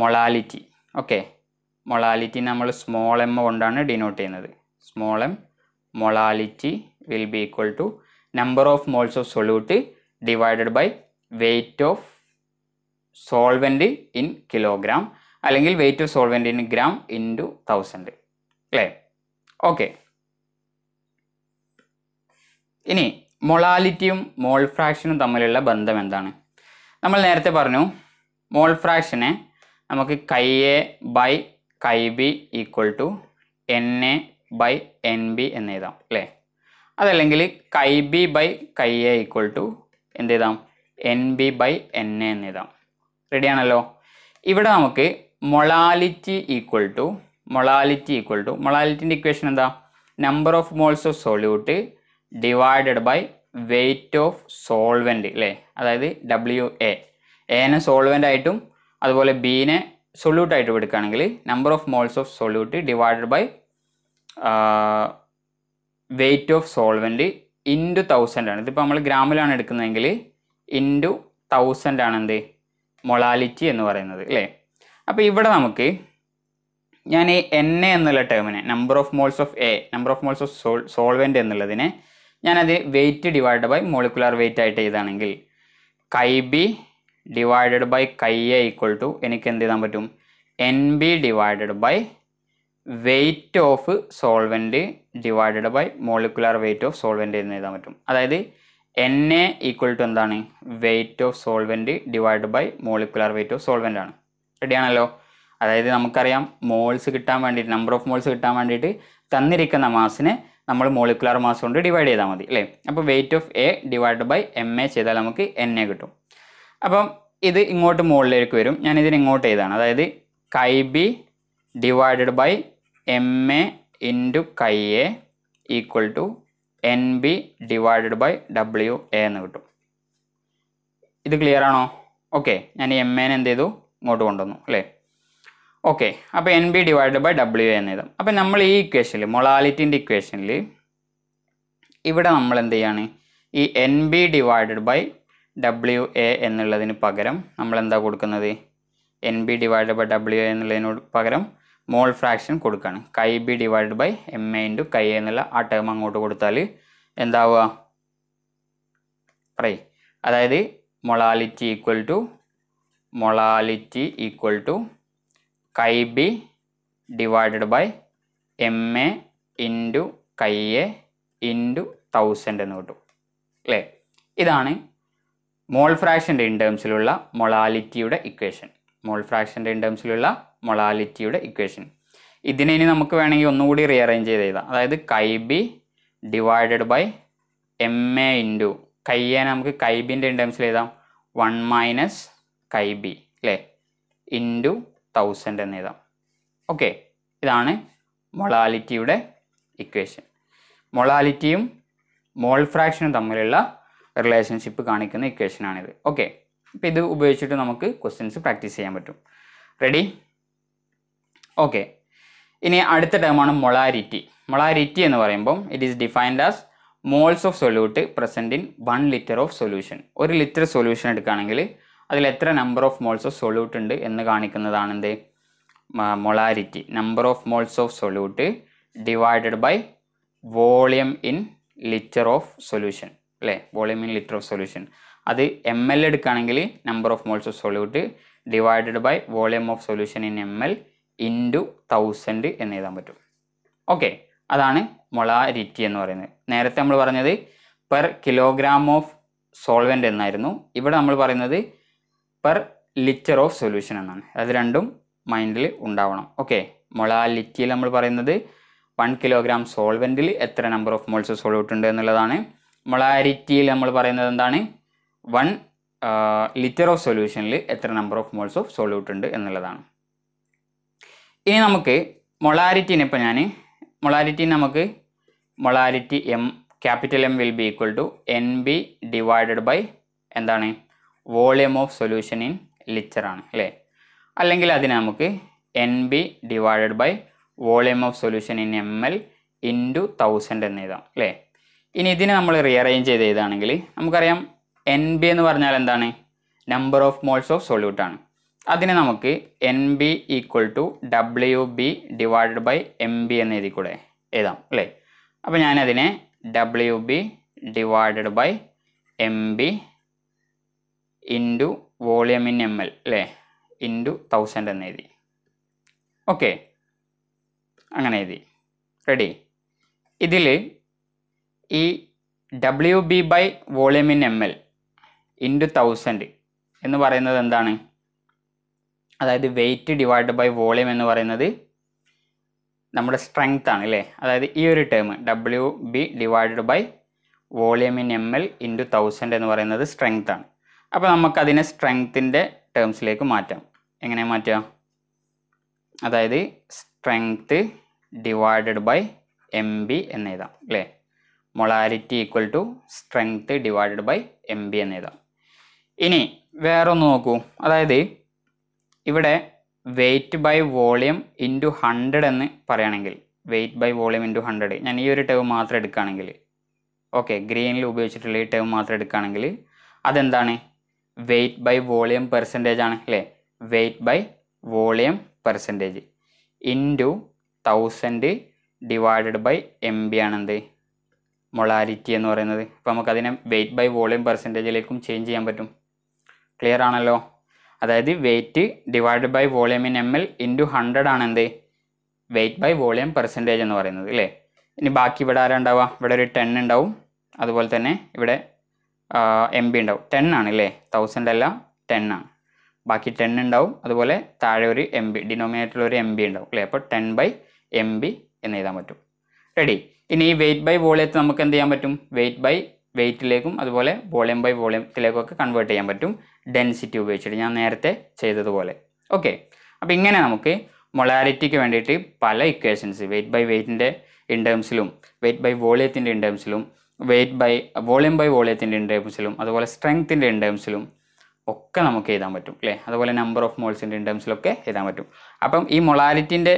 മൊളാലിറ്റി ഓക്കെ മൊളാലിറ്റി നമ്മൾ സ്മോൾ എം കൊണ്ടാണ് ഡിനോട്ട് ചെയ്യുന്നത് small M molality will be equal to number of moles of solute divided by weight of solvent in kilogram അല്ലെങ്കിൽ weight of solvent in gram into thousand അല്ലേ okay ഇനി മൊളാലിറ്റിയും മോൾ ഫ്രാക്ഷനും തമ്മിലുള്ള ബന്ധം എന്താണ് നമ്മൾ നേരത്തെ പറഞ്ഞു മോൾ ഫ്രാക്ഷനെ നമുക്ക് കൈയെ by chi B equal to N A by N B എന്ന് എഴുതാം അല്ലേ അതല്ലെങ്കിൽ chi B by chi A equal to എന്ത് ചെയ്താം N B by N A എന്ന് എഴുതാം റെഡിയാണല്ലോ ഇവിടെ നമുക്ക് molality equal to molality equal to മൊളാലിറ്റിൻ്റെ ഇക്വേഷൻ എന്താ number of moles of solute divided by weight of solvent അല്ലേ അതായത് ഡബ്ല്യു എ എനെ സോൾവെൻ്റ് ആയിട്ടും അതുപോലെ ബീനെ സൊല്യൂട്ട് ആയിട്ട് എടുക്കുകയാണെങ്കിൽ number of moles of solute divided by weight of solvent into thousand ആണ് ഇതിപ്പോൾ നമ്മൾ ഗ്രാമിലാണ് എടുക്കുന്നതെങ്കിൽ ഇൻറ്റു തൗസൻഡ് ആണ് എന്ത് മൊളാലിറ്റി എന്ന് പറയുന്നത് അല്ലേ അപ്പോൾ ഇവിടെ നമുക്ക് ഞാൻ ഈ എൻ എ എന്നുള്ള ടേമിനെ number of moles of A number of moles of sol solvent എന്നുള്ളതിനെ ഞാനത് weight divide by molecular weight ആയിട്ട് ചെയ്താണെങ്കിൽ B divided by chi A equal to എനിക്ക് എന്ത് ചെയ്യാൻ പറ്റും N B divided by weight of solvent divided by molecular weight of solvent എന്ന് എഴുതാൻ പറ്റും അതായത് എൻ എ ഈക്വൽ ടു എന്താണ് weight of solvent divide by molecular weight of solvent ആണ് റെഡിയാണല്ലോ അതായത് നമുക്കറിയാം മോൾസ് കിട്ടാൻ വേണ്ടിയിട്ട് നമ്പർ ഓഫ് മോൾസ് കിട്ടാൻ വേണ്ടിയിട്ട് തന്നിരിക്കുന്ന മാസിനെ നമ്മൾ മോളിക്കുലർ മാസ് കൊണ്ട് ഡിവൈഡ് ചെയ്താൽ മതി അല്ലേ അപ്പോൾ weight of A divide by M A ചെയ്താൽ നമുക്ക് എൻ എ കിട്ടും അപ്പം ഇത് ഇങ്ങോട്ട് മുകളിലേക്ക് വരും ഞാൻ ഇതിന് ഇങ്ങോട്ട് എഴുതാണ് അതായത് chi B divided by M A into chi A equal to N B divided by W A എന്ന് കിട്ടും ഇത് ക്ലിയർ ആണോ ഓക്കെ ഞാൻ എം എനെ എന്ത് ചെയ്തു ഇങ്ങോട്ട് കൊണ്ടുവന്നു അല്ലേ ഓക്കെ അപ്പോൾ N B divided by W A എന്ന് എഴുതാം അപ്പോൾ നമ്മൾ ഈ ഇക്വേഷനിൽ മൊളാലിറ്റിൻ്റെ ഇക്വേഷനിൽ ഇവിടെ നമ്മൾ എന്ത് ചെയ്യുകയാണ് ഈ N B divided by W A എന്നുള്ളതിന് പകരം നമ്മൾ എന്താ കൊടുക്കുന്നത് N B divide by W A എന്നുള്ളതിനോട് പകരം മോൾ ഫ്രാക്ഷൻ കൊടുക്കുകയാണ് chi B divide by M A into chi A എന്നുള്ള ആ ടേം അങ്ങോട്ട് കൊടുത്താൽ എന്താവുക പറയ് അതായത് molality equal to molality equal to chi B divided by M A into chi A into thousand എന്ന് കിട്ടും അല്ലേ ഇതാണ് മോൾ ഫ്രാക്ഷൻ്റെ ഇൻ മൊളാലിറ്റിയുടെ ഇക്വേഷൻ മോൾ ഫ്രാക്ഷൻ്റെ ഇൻ മൊളാലിറ്റിയുടെ ഇക്വേഷൻ ഇതിനെ ഇനി നമുക്ക് വേണമെങ്കിൽ ഒന്നുകൂടി റീഅറേഞ്ച് ചെയ്ത് എഴുതാം അതായത് chi B divided by M A into കയ്യെ നമുക്ക് കൈബിൻ്റെ ഇൻ ടേംസിൽ എഴുതാം വൺ മൈനസ് കൈ ബി അല്ലേ ഇൻറ്റു തൗസൻഡ് എന്ന് എഴുതാം ഓക്കെ ഇതാണ് മൊളാലിറ്റിയുടെ ഇക്വേഷൻ മൊളാലിറ്റിയും മോൾ ഫ്രാക്ഷനും തമ്മിലുള്ള റിലേഷൻഷിപ്പ് കാണിക്കുന്ന ഇക്വേഷനാണിത് ഓക്കെ അപ്പോൾ ഇത് ഉപയോഗിച്ചിട്ട് നമുക്ക് ക്വസ്റ്റ്യൻസ് പ്രാക്ടീസ് ചെയ്യാൻ പറ്റും റെഡി ഓക്കെ ഇനി അടുത്ത ടേമാണ് മൊളാരിറ്റി മൊളാരിറ്റി എന്ന് പറയുമ്പം it is defined as moles of solute present in one litre of solution ഒരു ലിറ്റർ സൊല്യൂഷൻ എടുക്കുകയാണെങ്കിൽ അതിൽ എത്ര number of moles of solute ഉണ്ട് എന്ന് കാണിക്കുന്നതാണ് എന്ത് molarity number of moles of solute divided by volume in litre of solution അല്ലേ volume in litre of solution അത് എം എൽ എടുക്കുകയാണെങ്കിൽ number of moles of solute divided by volume of solution in M L into thousand എന്ന് എഴുതാൻ പറ്റും okay അതാണ് molarity എന്ന് പറയുന്നത് നേരത്തെ നമ്മൾ പറഞ്ഞത് പെർ കിലോഗ്രാം ഓഫ് സോൾവെൻ്റ് എന്നായിരുന്നു ഇവിടെ നമ്മൾ പറയുന്നത് പെർ ലിറ്റർ ഓഫ് സൊല്യൂഷൻ എന്നാണ് അത് രണ്ടും മൈൻഡിൽ ഉണ്ടാവണം ഓക്കെ മൊളാലിറ്റിയിൽ നമ്മൾ പറയുന്നത് വൺ കിലോഗ്രാം സോൾവെൻറ്റിൽ എത്ര നമ്പർ ഓഫ് മോൾസ് സോൾയൂട്ട് ഉണ്ട് എന്നുള്ളതാണ് മൊളാരിറ്റിയിൽ നമ്മൾ പറയുന്നത് എന്താണ് വൺ ലിറ്റർ ഓഫ് സൊല്യൂഷനിൽ എത്ര number of moles of solute ഉണ്ട് എന്നുള്ളതാണ് ഇനി നമുക്ക് മൊളാരിറ്റീനെ ഇപ്പം ഞാൻ മൊളാരിറ്റി നമുക്ക് molarity M capital M will be equal to N B divided by എന്താണ് volume of solution in litre ആണ് അല്ലേ അല്ലെങ്കിൽ അതിനെ നമുക്ക് N B divided by volume of solution in M L into thousand എന്ന് എഴുതാം അല്ലേ ഇനി ഇതിനെ നമ്മൾ റീഅറേഞ്ച് ചെയ്ത് ചെയ്താണെങ്കിൽ നമുക്കറിയാം എൻ ബി എന്ന് പറഞ്ഞാൽ എന്താണ് number of moles of solute ആണ് അതിനെ നമുക്ക് N B equal to W B divided by M B എന്ന് എഴുതി കൂടെ എഴുതാം അല്ലേ അപ്പോൾ ഞാനതിനെ W B divided by M B into volume in M L അല്ലേ ഇൻറ്റു തൗസൻഡ് എന്ന് എഴുതി ഓക്കെ അങ്ങനെ എഴുതി റെഡി ഇതിൽ ഈ W B by volume in M L into thousand എന്ന് പറയുന്നത് എന്താണ് അതായത് വെയ്റ്റ് ഡിവൈഡ് ബൈ വോളിയം എന്ന് പറയുന്നത് നമ്മുടെ സ്ട്രെങ്ത് ആണ് അല്ലേ അതായത് ഈ ഒരു term W B divide by volume in M L into thousand എന്ന് പറയുന്നത് സ്ട്രെങ്ത് ആണ് അപ്പോൾ നമുക്കതിനെ സ്ട്രെങ്ത്തിൻ്റെ ടേംസിലേക്ക് മാറ്റാം എങ്ങനെ മാറ്റാം അതായത് strength divide by M B എന്ന് എഴുതാം അല്ലേ molarity equal to strength divided by M B എന്ന് എഴുതാം ഇനി വേറൊന്ന് നോക്കൂ അതായത് ഇവിടെ weight by volume into hundred എന്ന് പറയുകയാണെങ്കിൽ weight by volume into hundred ഞാൻ ഈ ഒരു ടേം മാത്രം എടുക്കുകയാണെങ്കിൽ ഓക്കെ ഗ്രീനിൽ ഉപയോഗിച്ചിട്ടുള്ള ഈ ടേം മാത്രം എടുക്കുകയാണെങ്കിൽ അതെന്താണ് വെയ്റ്റ് ബൈ വോളിയം പെർസെൻറ്റേജ് ആണ് അല്ലേ weight by volume percentage into thousand divided by M B ആണെന്ത് മൊളാലിറ്റി എന്ന് പറയുന്നത് അപ്പോൾ നമുക്കതിനെ വെയിറ്റ് ബൈ വോളിയം പെർസെൻറ്റേജിലേക്കും ചേഞ്ച് ചെയ്യാൻ പറ്റും ക്ലിയർ ആണല്ലോ അതായത് weight divide by volume in M L into hundred ആണ് എന്ത് വെയിറ്റ് ബൈ വോളിയം പെർസെൻറ്റേജ് എന്ന് പറയുന്നത് അല്ലേ ഇനി ബാക്കി ഇവിടെ ആരാ ഉണ്ടാവുക ഇവിടെ ഒരു ടെൻ ഉണ്ടാവും അതുപോലെ തന്നെ ഇവിടെ എം ബി ഉണ്ടാവും ടെൻ ആണ് അല്ലേ തൗസൻഡ് അല്ല ടെൻ ആണ് ബാക്കി ടെൻ ഉണ്ടാവും അതുപോലെ താഴെ ഒരു എം ബി ഡിനോമിനേറ്ററിൽ ഒരു എം ബി ഉണ്ടാവും അല്ലേ അപ്പോൾ ടെൻ ബൈ എം ബി എന്ന് എഴുതാൻ പറ്റും റെഡി ഇനി ഈ വെയിറ്റ് ബൈ വോളിയത്ത് നമുക്ക് എന്ത് ചെയ്യാൻ പറ്റും വെയിറ്റ് ബൈ വെയിറ്റിലേക്കും അതുപോലെ വോളിയം ബൈ വോളിയത്തിലേക്കൊക്കെ കൺവേർട്ട് ചെയ്യാൻ പറ്റും ഡെൻസിറ്റി ഉപയോഗിച്ചിട്ട് ഞാൻ നേരത്തെ ചെയ്തതുപോലെ ഓക്കെ അപ്പോൾ ഇങ്ങനെ നമുക്ക് മൊളാരിറ്റിക്ക് വേണ്ടിയിട്ട് പല ഇക്വേഷൻസ് വെയിറ്റ് ബൈ വെയിറ്റിൻ്റെ ഇൻടേംസിലും വെയിറ്റ് ബൈ വോളിയത്തിൻ്റെ ഇൻടേംസിലും വെയിറ്റ് ബൈ വോളിയം ബൈ വോളിയത്തിൻ്റെ ഇൻടേംസിലും അതുപോലെ സ്ട്രെങ്ത്തിൻ്റെ ഇൻടേംസിലും ഒക്കെ നമുക്ക് എഴുതാൻ പറ്റും അല്ലേ അതുപോലെ നമ്പർ ഓഫ് മോൾസിൻ്റെ ഇൻടേംസിലൊക്കെ എഴുതാൻ പറ്റും അപ്പം ഈ മൊളാലിറ്റിൻ്റെ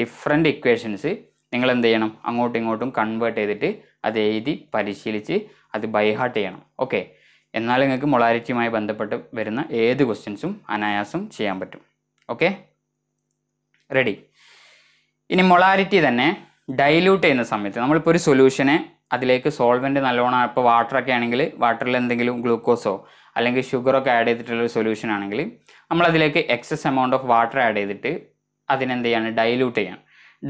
ഡിഫറെൻറ്റ് ഇക്വേഷൻസ് നിങ്ങൾ എന്ത് ചെയ്യണം അങ്ങോട്ടും ഇങ്ങോട്ടും കൺവേർട്ട് ചെയ്തിട്ട് അത് എഴുതി പരിശീലിച്ച് അത് ബൈഹാർട്ട് ചെയ്യണം ഓക്കെ എന്നാൽ നിങ്ങൾക്ക് മൊളാരിറ്റിയുമായി ബന്ധപ്പെട്ട് വരുന്ന ഏത് ക്വസ്റ്റ്യൻസും അനായാസം ചെയ്യാൻ പറ്റും ഓക്കെ റെഡി ഇനി മൊളാരിറ്റി തന്നെ ഡൈല്യൂട്ട് ചെയ്യുന്ന സമയത്ത് നമ്മളിപ്പോൾ ഒരു സൊല്യൂഷനെ അതിലേക്ക് സോൾവെൻറ്റ് നല്ലോണം ഇപ്പോൾ വാട്ടറൊക്കെ ആണെങ്കിൽ വാട്ടറിൽ എന്തെങ്കിലും ഗ്ലൂക്കോസോ അല്ലെങ്കിൽ ഷുഗറൊക്കെ ആഡ് ചെയ്തിട്ടുള്ള ഒരു സൊല്യൂഷൻ ആണെങ്കിൽ നമ്മളതിലേക്ക് excess amount of water add ചെയ്തിട്ട് അതിനെന്ത് ചെയ്യാണ് ഡൈല്യൂട്ട് ചെയ്യാം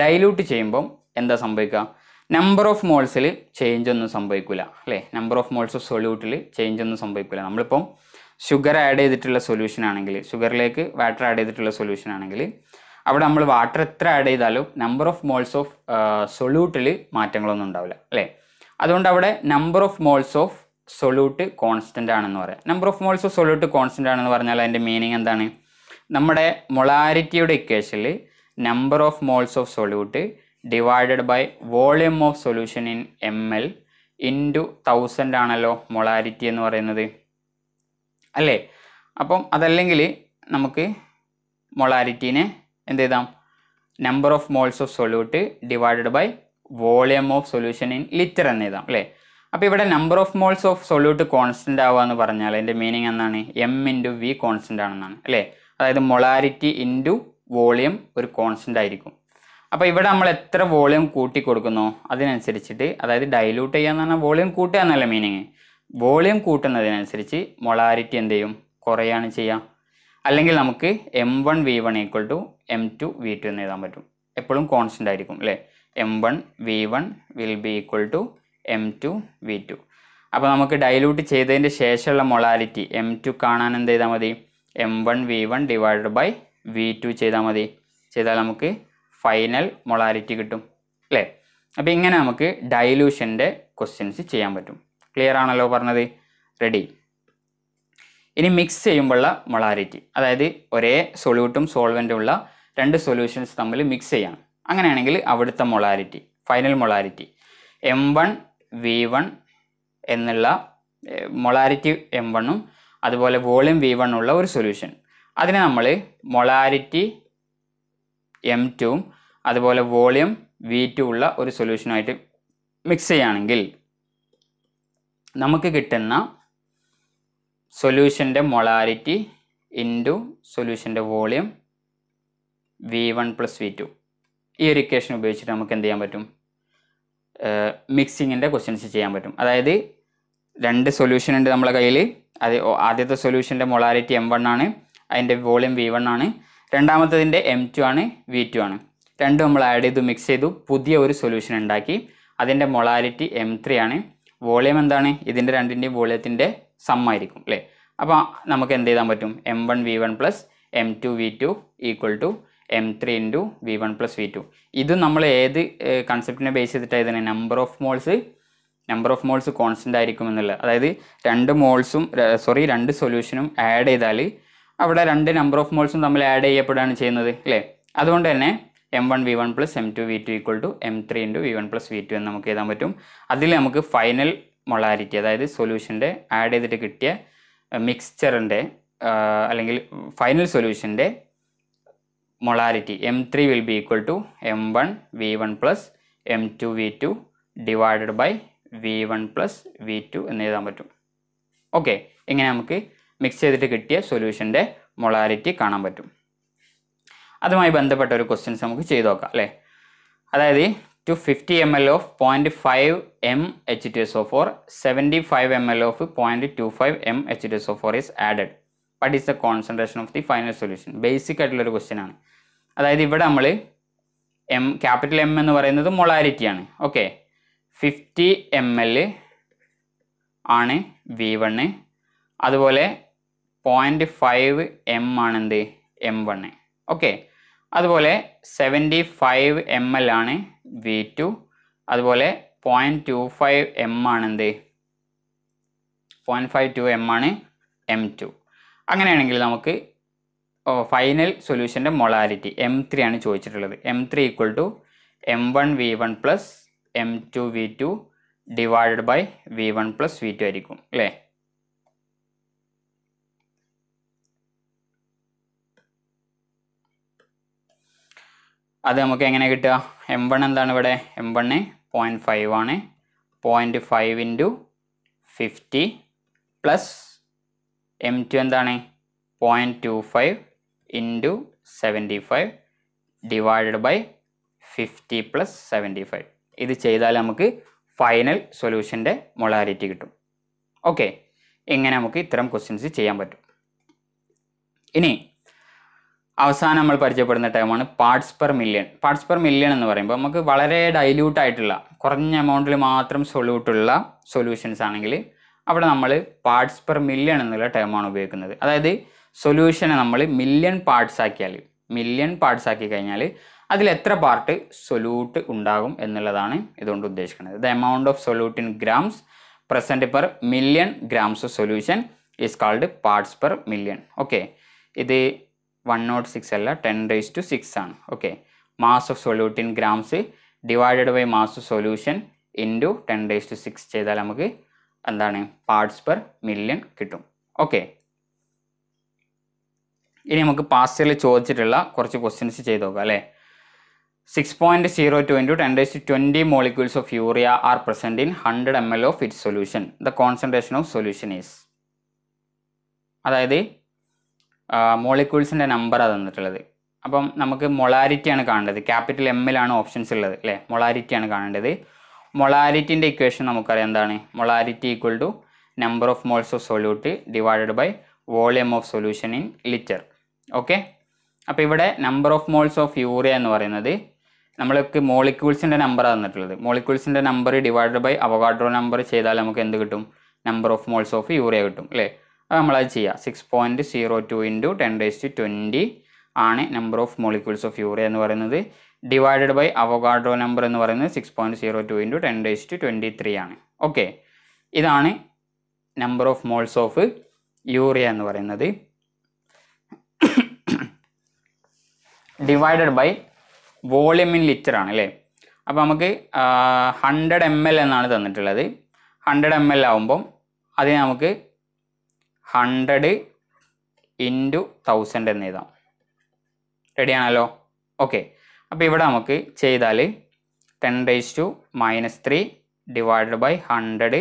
ഡൈല്യൂട്ട് ചെയ്യുമ്പം എന്താ സംഭവിക്കുക നമ്പർ ഓഫ് മോൾസിൽ ചേഞ്ച് ഒന്നും സംഭവിക്കില്ല അല്ലേ നമ്പർ ഓഫ് മോൾസ് ഓഫ് സൊല്യൂട്ടിൽ ചേഞ്ച് ഒന്നും സംഭവിക്കില്ല നമ്മളിപ്പം ഷുഗർ ആഡ് ചെയ്തിട്ടുള്ള സൊല്യൂഷൻ ആണെങ്കിൽ ഷുഗറിലേക്ക് വാട്ടർ ആഡ് ചെയ്തിട്ടുള്ള സൊല്യൂഷൻ ആണെങ്കിൽ അവിടെ നമ്മൾ വാട്ടർ എത്ര ആഡ് ചെയ്താലും നമ്പർ ഓഫ് മോൾസ് ഓഫ് സൊല്യൂട്ടിൽ മാറ്റങ്ങളൊന്നും ഉണ്ടാവില്ല അല്ലേ അതുകൊണ്ട് അവിടെ number of moles of solute constant ആണെന്ന് പറയാം number of moles of solute constant ആണെന്ന് പറഞ്ഞാൽ അതിൻ്റെ മീനിങ് എന്താണ് നമ്മുടെ മൊളാരിറ്റിയുടെ ഇക്വേഷനിൽ number of moles of solute divided by volume of solution in ml into thousand ആണല്ലോ മൊളാരിറ്റി എന്ന് പറയുന്നത് അല്ലേ അപ്പം അതല്ലെങ്കിൽ നമുക്ക് മൊളാരിറ്റീനെ എന്ത് ചെയ്താം number of moles of solute divided by volume of solution in litre എന്ന് എഴുതാം അല്ലേ അപ്പോൾ ഇവിടെ number of moles of solute constant ആവുക എന്ന് പറഞ്ഞാൽ അതിൻ്റെ മീനിങ് എന്താണ് എം ഇൻറ്റു വി കോൺസ്റ്റൻ്റ് ആണെന്നാണ് അല്ലേ അതായത് മൊളാരിറ്റി ഇൻറ്റു വോളിയം ഒരു കോൺസ്റ്റൻ്റ് ആയിരിക്കും അപ്പോൾ ഇവിടെ നമ്മൾ എത്ര വോളിയം കൂട്ടി കൊടുക്കുന്നു അതിനനുസരിച്ചിട്ട് അതായത് ഡൈല്യൂട്ട് ചെയ്യുക എന്ന് പറഞ്ഞാൽ വോളിയം കൂട്ടുക എന്നല്ല മീനിങ് വോളിയം കൂട്ടുന്നതിനനുസരിച്ച് മൊളാരിറ്റി എന്ത് ചെയ്യും കുറയാണ് ചെയ്യുക അല്ലെങ്കിൽ നമുക്ക് M one V one equal to M two V two എന്ന് എഴുതാൻ പറ്റും എപ്പോഴും കോൺസ്റ്റൻ്റ് ആയിരിക്കും അല്ലേ M one V one will be equal to M two V two അപ്പോൾ നമുക്ക് ഡൈലൂട്ട് ചെയ്തതിൻ്റെ ശേഷമുള്ള മൊളാരിറ്റി എം ടു കാണാൻ എന്ത് ചെയ്താൽ മതി M one V one divided by V two ചെയ്താൽ മതി ചെയ്താൽ നമുക്ക് ഫൈനൽ മൊളാലിറ്റി കിട്ടും അല്ലേ അപ്പോൾ ഇങ്ങനെ നമുക്ക് ഡൈലൂഷൻ്റെ ക്വസ്റ്റ്യൻസ് ചെയ്യാൻ പറ്റും ക്ലിയർ ആണല്ലോ പറഞ്ഞത് റെഡി ഇനി മിക്സ് ചെയ്യുമ്പോഴുള്ള മൊളാലിറ്റി അതായത് ഒരേ സൊല്യൂട്ടും സോൾവെൻറ്റും ഉള്ള രണ്ട് സൊല്യൂഷൻസ് തമ്മിൽ മിക്സ് ചെയ്യണം അങ്ങനെയാണെങ്കിൽ അവിടുത്തെ molality final molality M one V one എന്നുള്ള മൊളാലിറ്റി എം വണ്ണും അതുപോലെ വോളിയം വി വൺ ഉള്ള ഒരു സൊല്യൂഷൻ അതിനെ നമ്മൾ മൊളാരിറ്റി എം ടുവും അതുപോലെ വോളിയം വി ടു ഉള്ള ഒരു സൊല്യൂഷനായിട്ട് മിക്സ് ചെയ്യുകയാണെങ്കിൽ നമുക്ക് കിട്ടുന്ന സൊല്യൂഷൻ്റെ മൊളാരിറ്റി ഇൻറ്റു സൊല്യൂഷൻ്റെ volume V one plus V two ഈ ഒരു ഇക്വേഷൻ ഉപയോഗിച്ചിട്ട് നമുക്ക് എന്ത് ചെയ്യാൻ പറ്റും മിക്സിങ്ങിൻ്റെ ക്വസ്റ്റ്യൻസ് ചെയ്യാൻ പറ്റും അതായത് രണ്ട് സൊല്യൂഷൻ ഉണ്ട് നമ്മളെ കയ്യിൽ അത് ആദ്യത്തെ സൊല്യൂഷൻ്റെ മൊളാരിറ്റി എം വൺ ആണ് അതിൻ്റെ വോളിയം വി വൺ ആണ് രണ്ടാമത്തതിൻ്റെ എം ടു ആണ് വി ടു ആണ് രണ്ടും നമ്മൾ ആഡ് ചെയ്തു മിക്സ് ചെയ്തു പുതിയ ഒരു സൊല്യൂഷൻ ഉണ്ടാക്കി അതിൻ്റെ മൊളാലിറ്റി എം ത്രീ ആണ് വോളിയം എന്താണ് ഇതിൻ്റെ രണ്ടിൻ്റെയും വോളിയത്തിൻ്റെ സമ്മായിരിക്കും അല്ലേ അപ്പോൾ നമുക്ക് എന്ത് ചെയ്യാൻ പറ്റും M one V one plus M two V two equal to M three into V one plus V two ഇത് നമ്മൾ ഏത് കൺസെപ്റ്റിനെ ബേസ് ചെയ്തിട്ടാണ് ഇതിനെ number of moles number of moles constant ആയിരിക്കും എന്നുള്ളത് അതായത് രണ്ട് മോൾസും സോറി രണ്ട് സൊല്യൂഷനും ആഡ് ചെയ്താൽ അവിടെ രണ്ട് നമ്പർ ഓഫ് മോൾസും തമ്മിൽ ആഡ് ചെയ്യപ്പെടുകയാണ് ചെയ്യുന്നത് അല്ലേ അതുകൊണ്ട് തന്നെ M one V one plus M two V two equal to M three into V one plus V two എന്ന് നമുക്ക് എഴുതാൻ പറ്റും അതിൽ നമുക്ക് ഫൈനൽ മൊളാരിറ്റി അതായത് സൊല്യൂഷൻ്റെ ആഡ് ചെയ്തിട്ട് കിട്ടിയ മിക്സ്ചറിൻ്റെ അല്ലെങ്കിൽ ഫൈനൽ സൊല്യൂഷൻ്റെ molarity M three will be equal to M one V one plus M two V two divided by V one plus V two എന്ന് എഴുതാൻ പറ്റും ഓക്കെ ഇങ്ങനെ നമുക്ക് മിക്സ് ചെയ്തിട്ട് കിട്ടിയ സൊല്യൂഷൻ്റെ മൊളാലിറ്റി കാണാൻ പറ്റും അതുമായി ബന്ധപ്പെട്ട ഒരു ക്വസ്റ്റ്യൻസ് നമുക്ക് ചെയ്തു നോക്കാം അല്ലേ അതായത് two fifty M L of point five M H T S O four seventy five M L of point two five M H T S O four is added what is the concentration of the final solution basic ആയിട്ടുള്ളൊരു question ആണ് അതായത് ഇവിടെ നമ്മൾ M capital M എന്ന് പറയുന്നത് മൊളാരിറ്റിയാണ് okay fifty M L ആണ് V one അതുപോലെ പോയിൻ്റ് ഫൈവ് എം ആണ് എന്ത് എം വൺ ഓക്കെ അതുപോലെ സെവൻറ്റി ഫൈവ് എം എൽ ആണ് വി ടു അതുപോലെ പോയിൻറ്റ് ടു ഫൈവ് എം ആണ് എന്ത് പോയിൻറ്റ് ഫൈവ് ടു എം ആണ് എം ടു അങ്ങനെയാണെങ്കിൽ നമുക്ക് ഫൈനൽ സൊല്യൂഷൻ്റെ മൊളാലിറ്റി എം ത്രീ ആണ് ചോദിച്ചിട്ടുള്ളത് M three equal to M one V one plus M two V two divided by V one plus V two ആയിരിക്കും അല്ലേ അത് നമുക്ക് എങ്ങനെ കിട്ടുക എം വൺ എന്താണ് ഇവിടെ എം വണ് പോയിൻറ്റ് ഫൈവ് ആണ് point five into fifty plus M two എന്താണ് point two five into seventy five divided by fifty plus seventy five ഇത് ചെയ്താൽ നമുക്ക് ഫൈനൽ സൊല്യൂഷൻ്റെ മൊളാരിറ്റി കിട്ടും ഓക്കെ ഇങ്ങനെ നമുക്ക് ഇത്തരം ക്വസ്റ്റ്യൻസ് ചെയ്യാൻ പറ്റും ഇനി അവസാനം നമ്മൾ പരിചയപ്പെടുന്ന ടൈമാണ് parts per million parts per million എന്ന് പറയുമ്പോൾ നമുക്ക് വളരെ ഡൈല്യൂട്ട് ആയിട്ടുള്ള കുറഞ്ഞ എമൗണ്ടിൽ മാത്രം സൊല്യൂട്ടുള്ള സൊല്യൂഷൻസ് ആണെങ്കിൽ അവിടെ നമ്മൾ പാർട്സ് പെർ മില്യൺ എന്നുള്ള ടൈമാണ് ഉപയോഗിക്കുന്നത് അതായത് സൊല്യൂഷനെ നമ്മൾ മില്യൺ പാർട്സ് ആക്കിയാൽ മില്യൺ പാർട്സ് ആക്കി കഴിഞ്ഞാൽ അതിൽ എത്ര പാർട്ട് സൊല്യൂട്ട് ഉണ്ടാകും എന്നുള്ളതാണ് ഇതുകൊണ്ട് ഉദ്ദേശിക്കുന്നത് the amount of solute in grams present per million grams solution is called parts per million okay ഇത് വൺ നോട്ട് സിക്സ് അല്ല ടെൻ റേസ് ടു സിക്സ് ആണ് okay mass of solute in grams divided by mass of solution into ten raise to six ചെയ്താൽ നമുക്ക് എന്താണ് parts per million കിട്ടും okay ഇനി നമുക്ക് പാസ്റ്റിൽ ചോദിച്ചിട്ടുള്ള കുറച്ച് ക്വസ്റ്റ്യൻസ് ചെയ്ത് നോക്കാം അല്ലേ six point zero two into ten raise twenty molecules of urea are present in hundred M L of it solution the concentration of solution is അതായത് മോളിക്യൂൾസിൻ്റെ നമ്പറാണ് തന്നിട്ടുള്ളത് അപ്പം നമുക്ക് മൊളാരിറ്റിയാണ് കാണേണ്ടത് ക്യാപിറ്റൽ എമ്മിലാണ് ഓപ്ഷൻസ് ഉള്ളത് അല്ലേ മൊളാരിറ്റിയാണ് കാണേണ്ടത് മൊളാരിറ്റിൻ്റെ ഇക്വേഷൻ നമുക്കറിയാം എന്താണ് molarity equal to number of moles of solute divided by volume of solution in litre okay അപ്പോൾ ഇവിടെ number of moles of urea എന്ന് പറയുന്നത് നമ്മൾക്ക് മോളിക്യൂൾസിൻ്റെ ആണ് തന്നിട്ടുള്ളത് മോളിക്യൂൾസിൻ്റെ number divided by Avogadro number ചെയ്താൽ നമുക്ക് എന്ത് കിട്ടും number of moles of urea കിട്ടും അല്ലേ അത് നമ്മളത് ചെയ്യുക six point zero two into ten raise to twenty ആണ് number of molecules of urea എന്ന് പറയുന്നത് ഡിവൈഡഡ് ബൈ അവഗാഡോ നമ്പർ എന്ന് പറയുന്നത് six point zero two into ten raise to twenty three ആണ് ഓക്കെ ഇതാണ് number of moles of urea എന്ന് പറയുന്നത് divided by volume in litre ആണ് അല്ലേ അപ്പോൾ നമുക്ക് ഹൺഡ്രഡ് എം എൽ എന്നാണ് തന്നിട്ടുള്ളത് ഹൺഡ്രഡ് എം എൽ ആകുമ്പം അതിനെ നമുക്ക് ഹൺഡ്രഡ് ഇൻറ്റു തൗസൻഡ് എന്ന് എഴുതാം റെഡിയാണല്ലോ ഓക്കെ അപ്പോൾ ഇവിടെ നമുക്ക് ചെയ്താൽ ten raise to minus three divide by hundred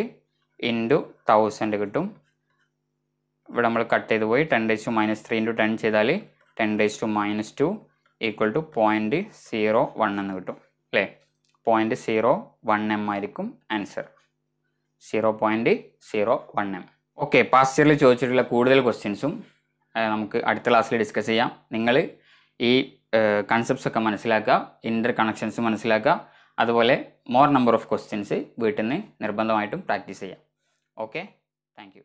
into thousand കിട്ടും ഇവിടെ നമ്മൾ കട്ട് ചെയ്ത് പോയി ten raise to minus three into ten ചെയ്താൽ ten raise to minus two equal to point zero one എന്ന് കിട്ടും അല്ലേ പോയിൻറ്റ് സീറോ വൺ എം ആയിരിക്കും answer zero point zero one M okay past ഇയറിൽ ചോദിച്ചിട്ടുള്ള കൂടുതൽ ക്വസ്റ്റ്യൻസും നമുക്ക് അടുത്ത ക്ലാസ്സിൽ ഡിസ്കസ് ചെയ്യാം നിങ്ങൾ ഈ കൺസെപ്റ്റ്സ് ഒക്കെ മനസ്സിലാക്കുക ഇൻ്റർ കണക്ഷൻസ് മനസ്സിലാക്കുക അതുപോലെ മോർ നമ്പർ ഓഫ് ക്വസ്റ്റ്യൻസ് വീട്ടിൽ നിന്ന് നിർബന്ധമായിട്ടും പ്രാക്ടീസ് ചെയ്യാം ഓക്കെ താങ്ക്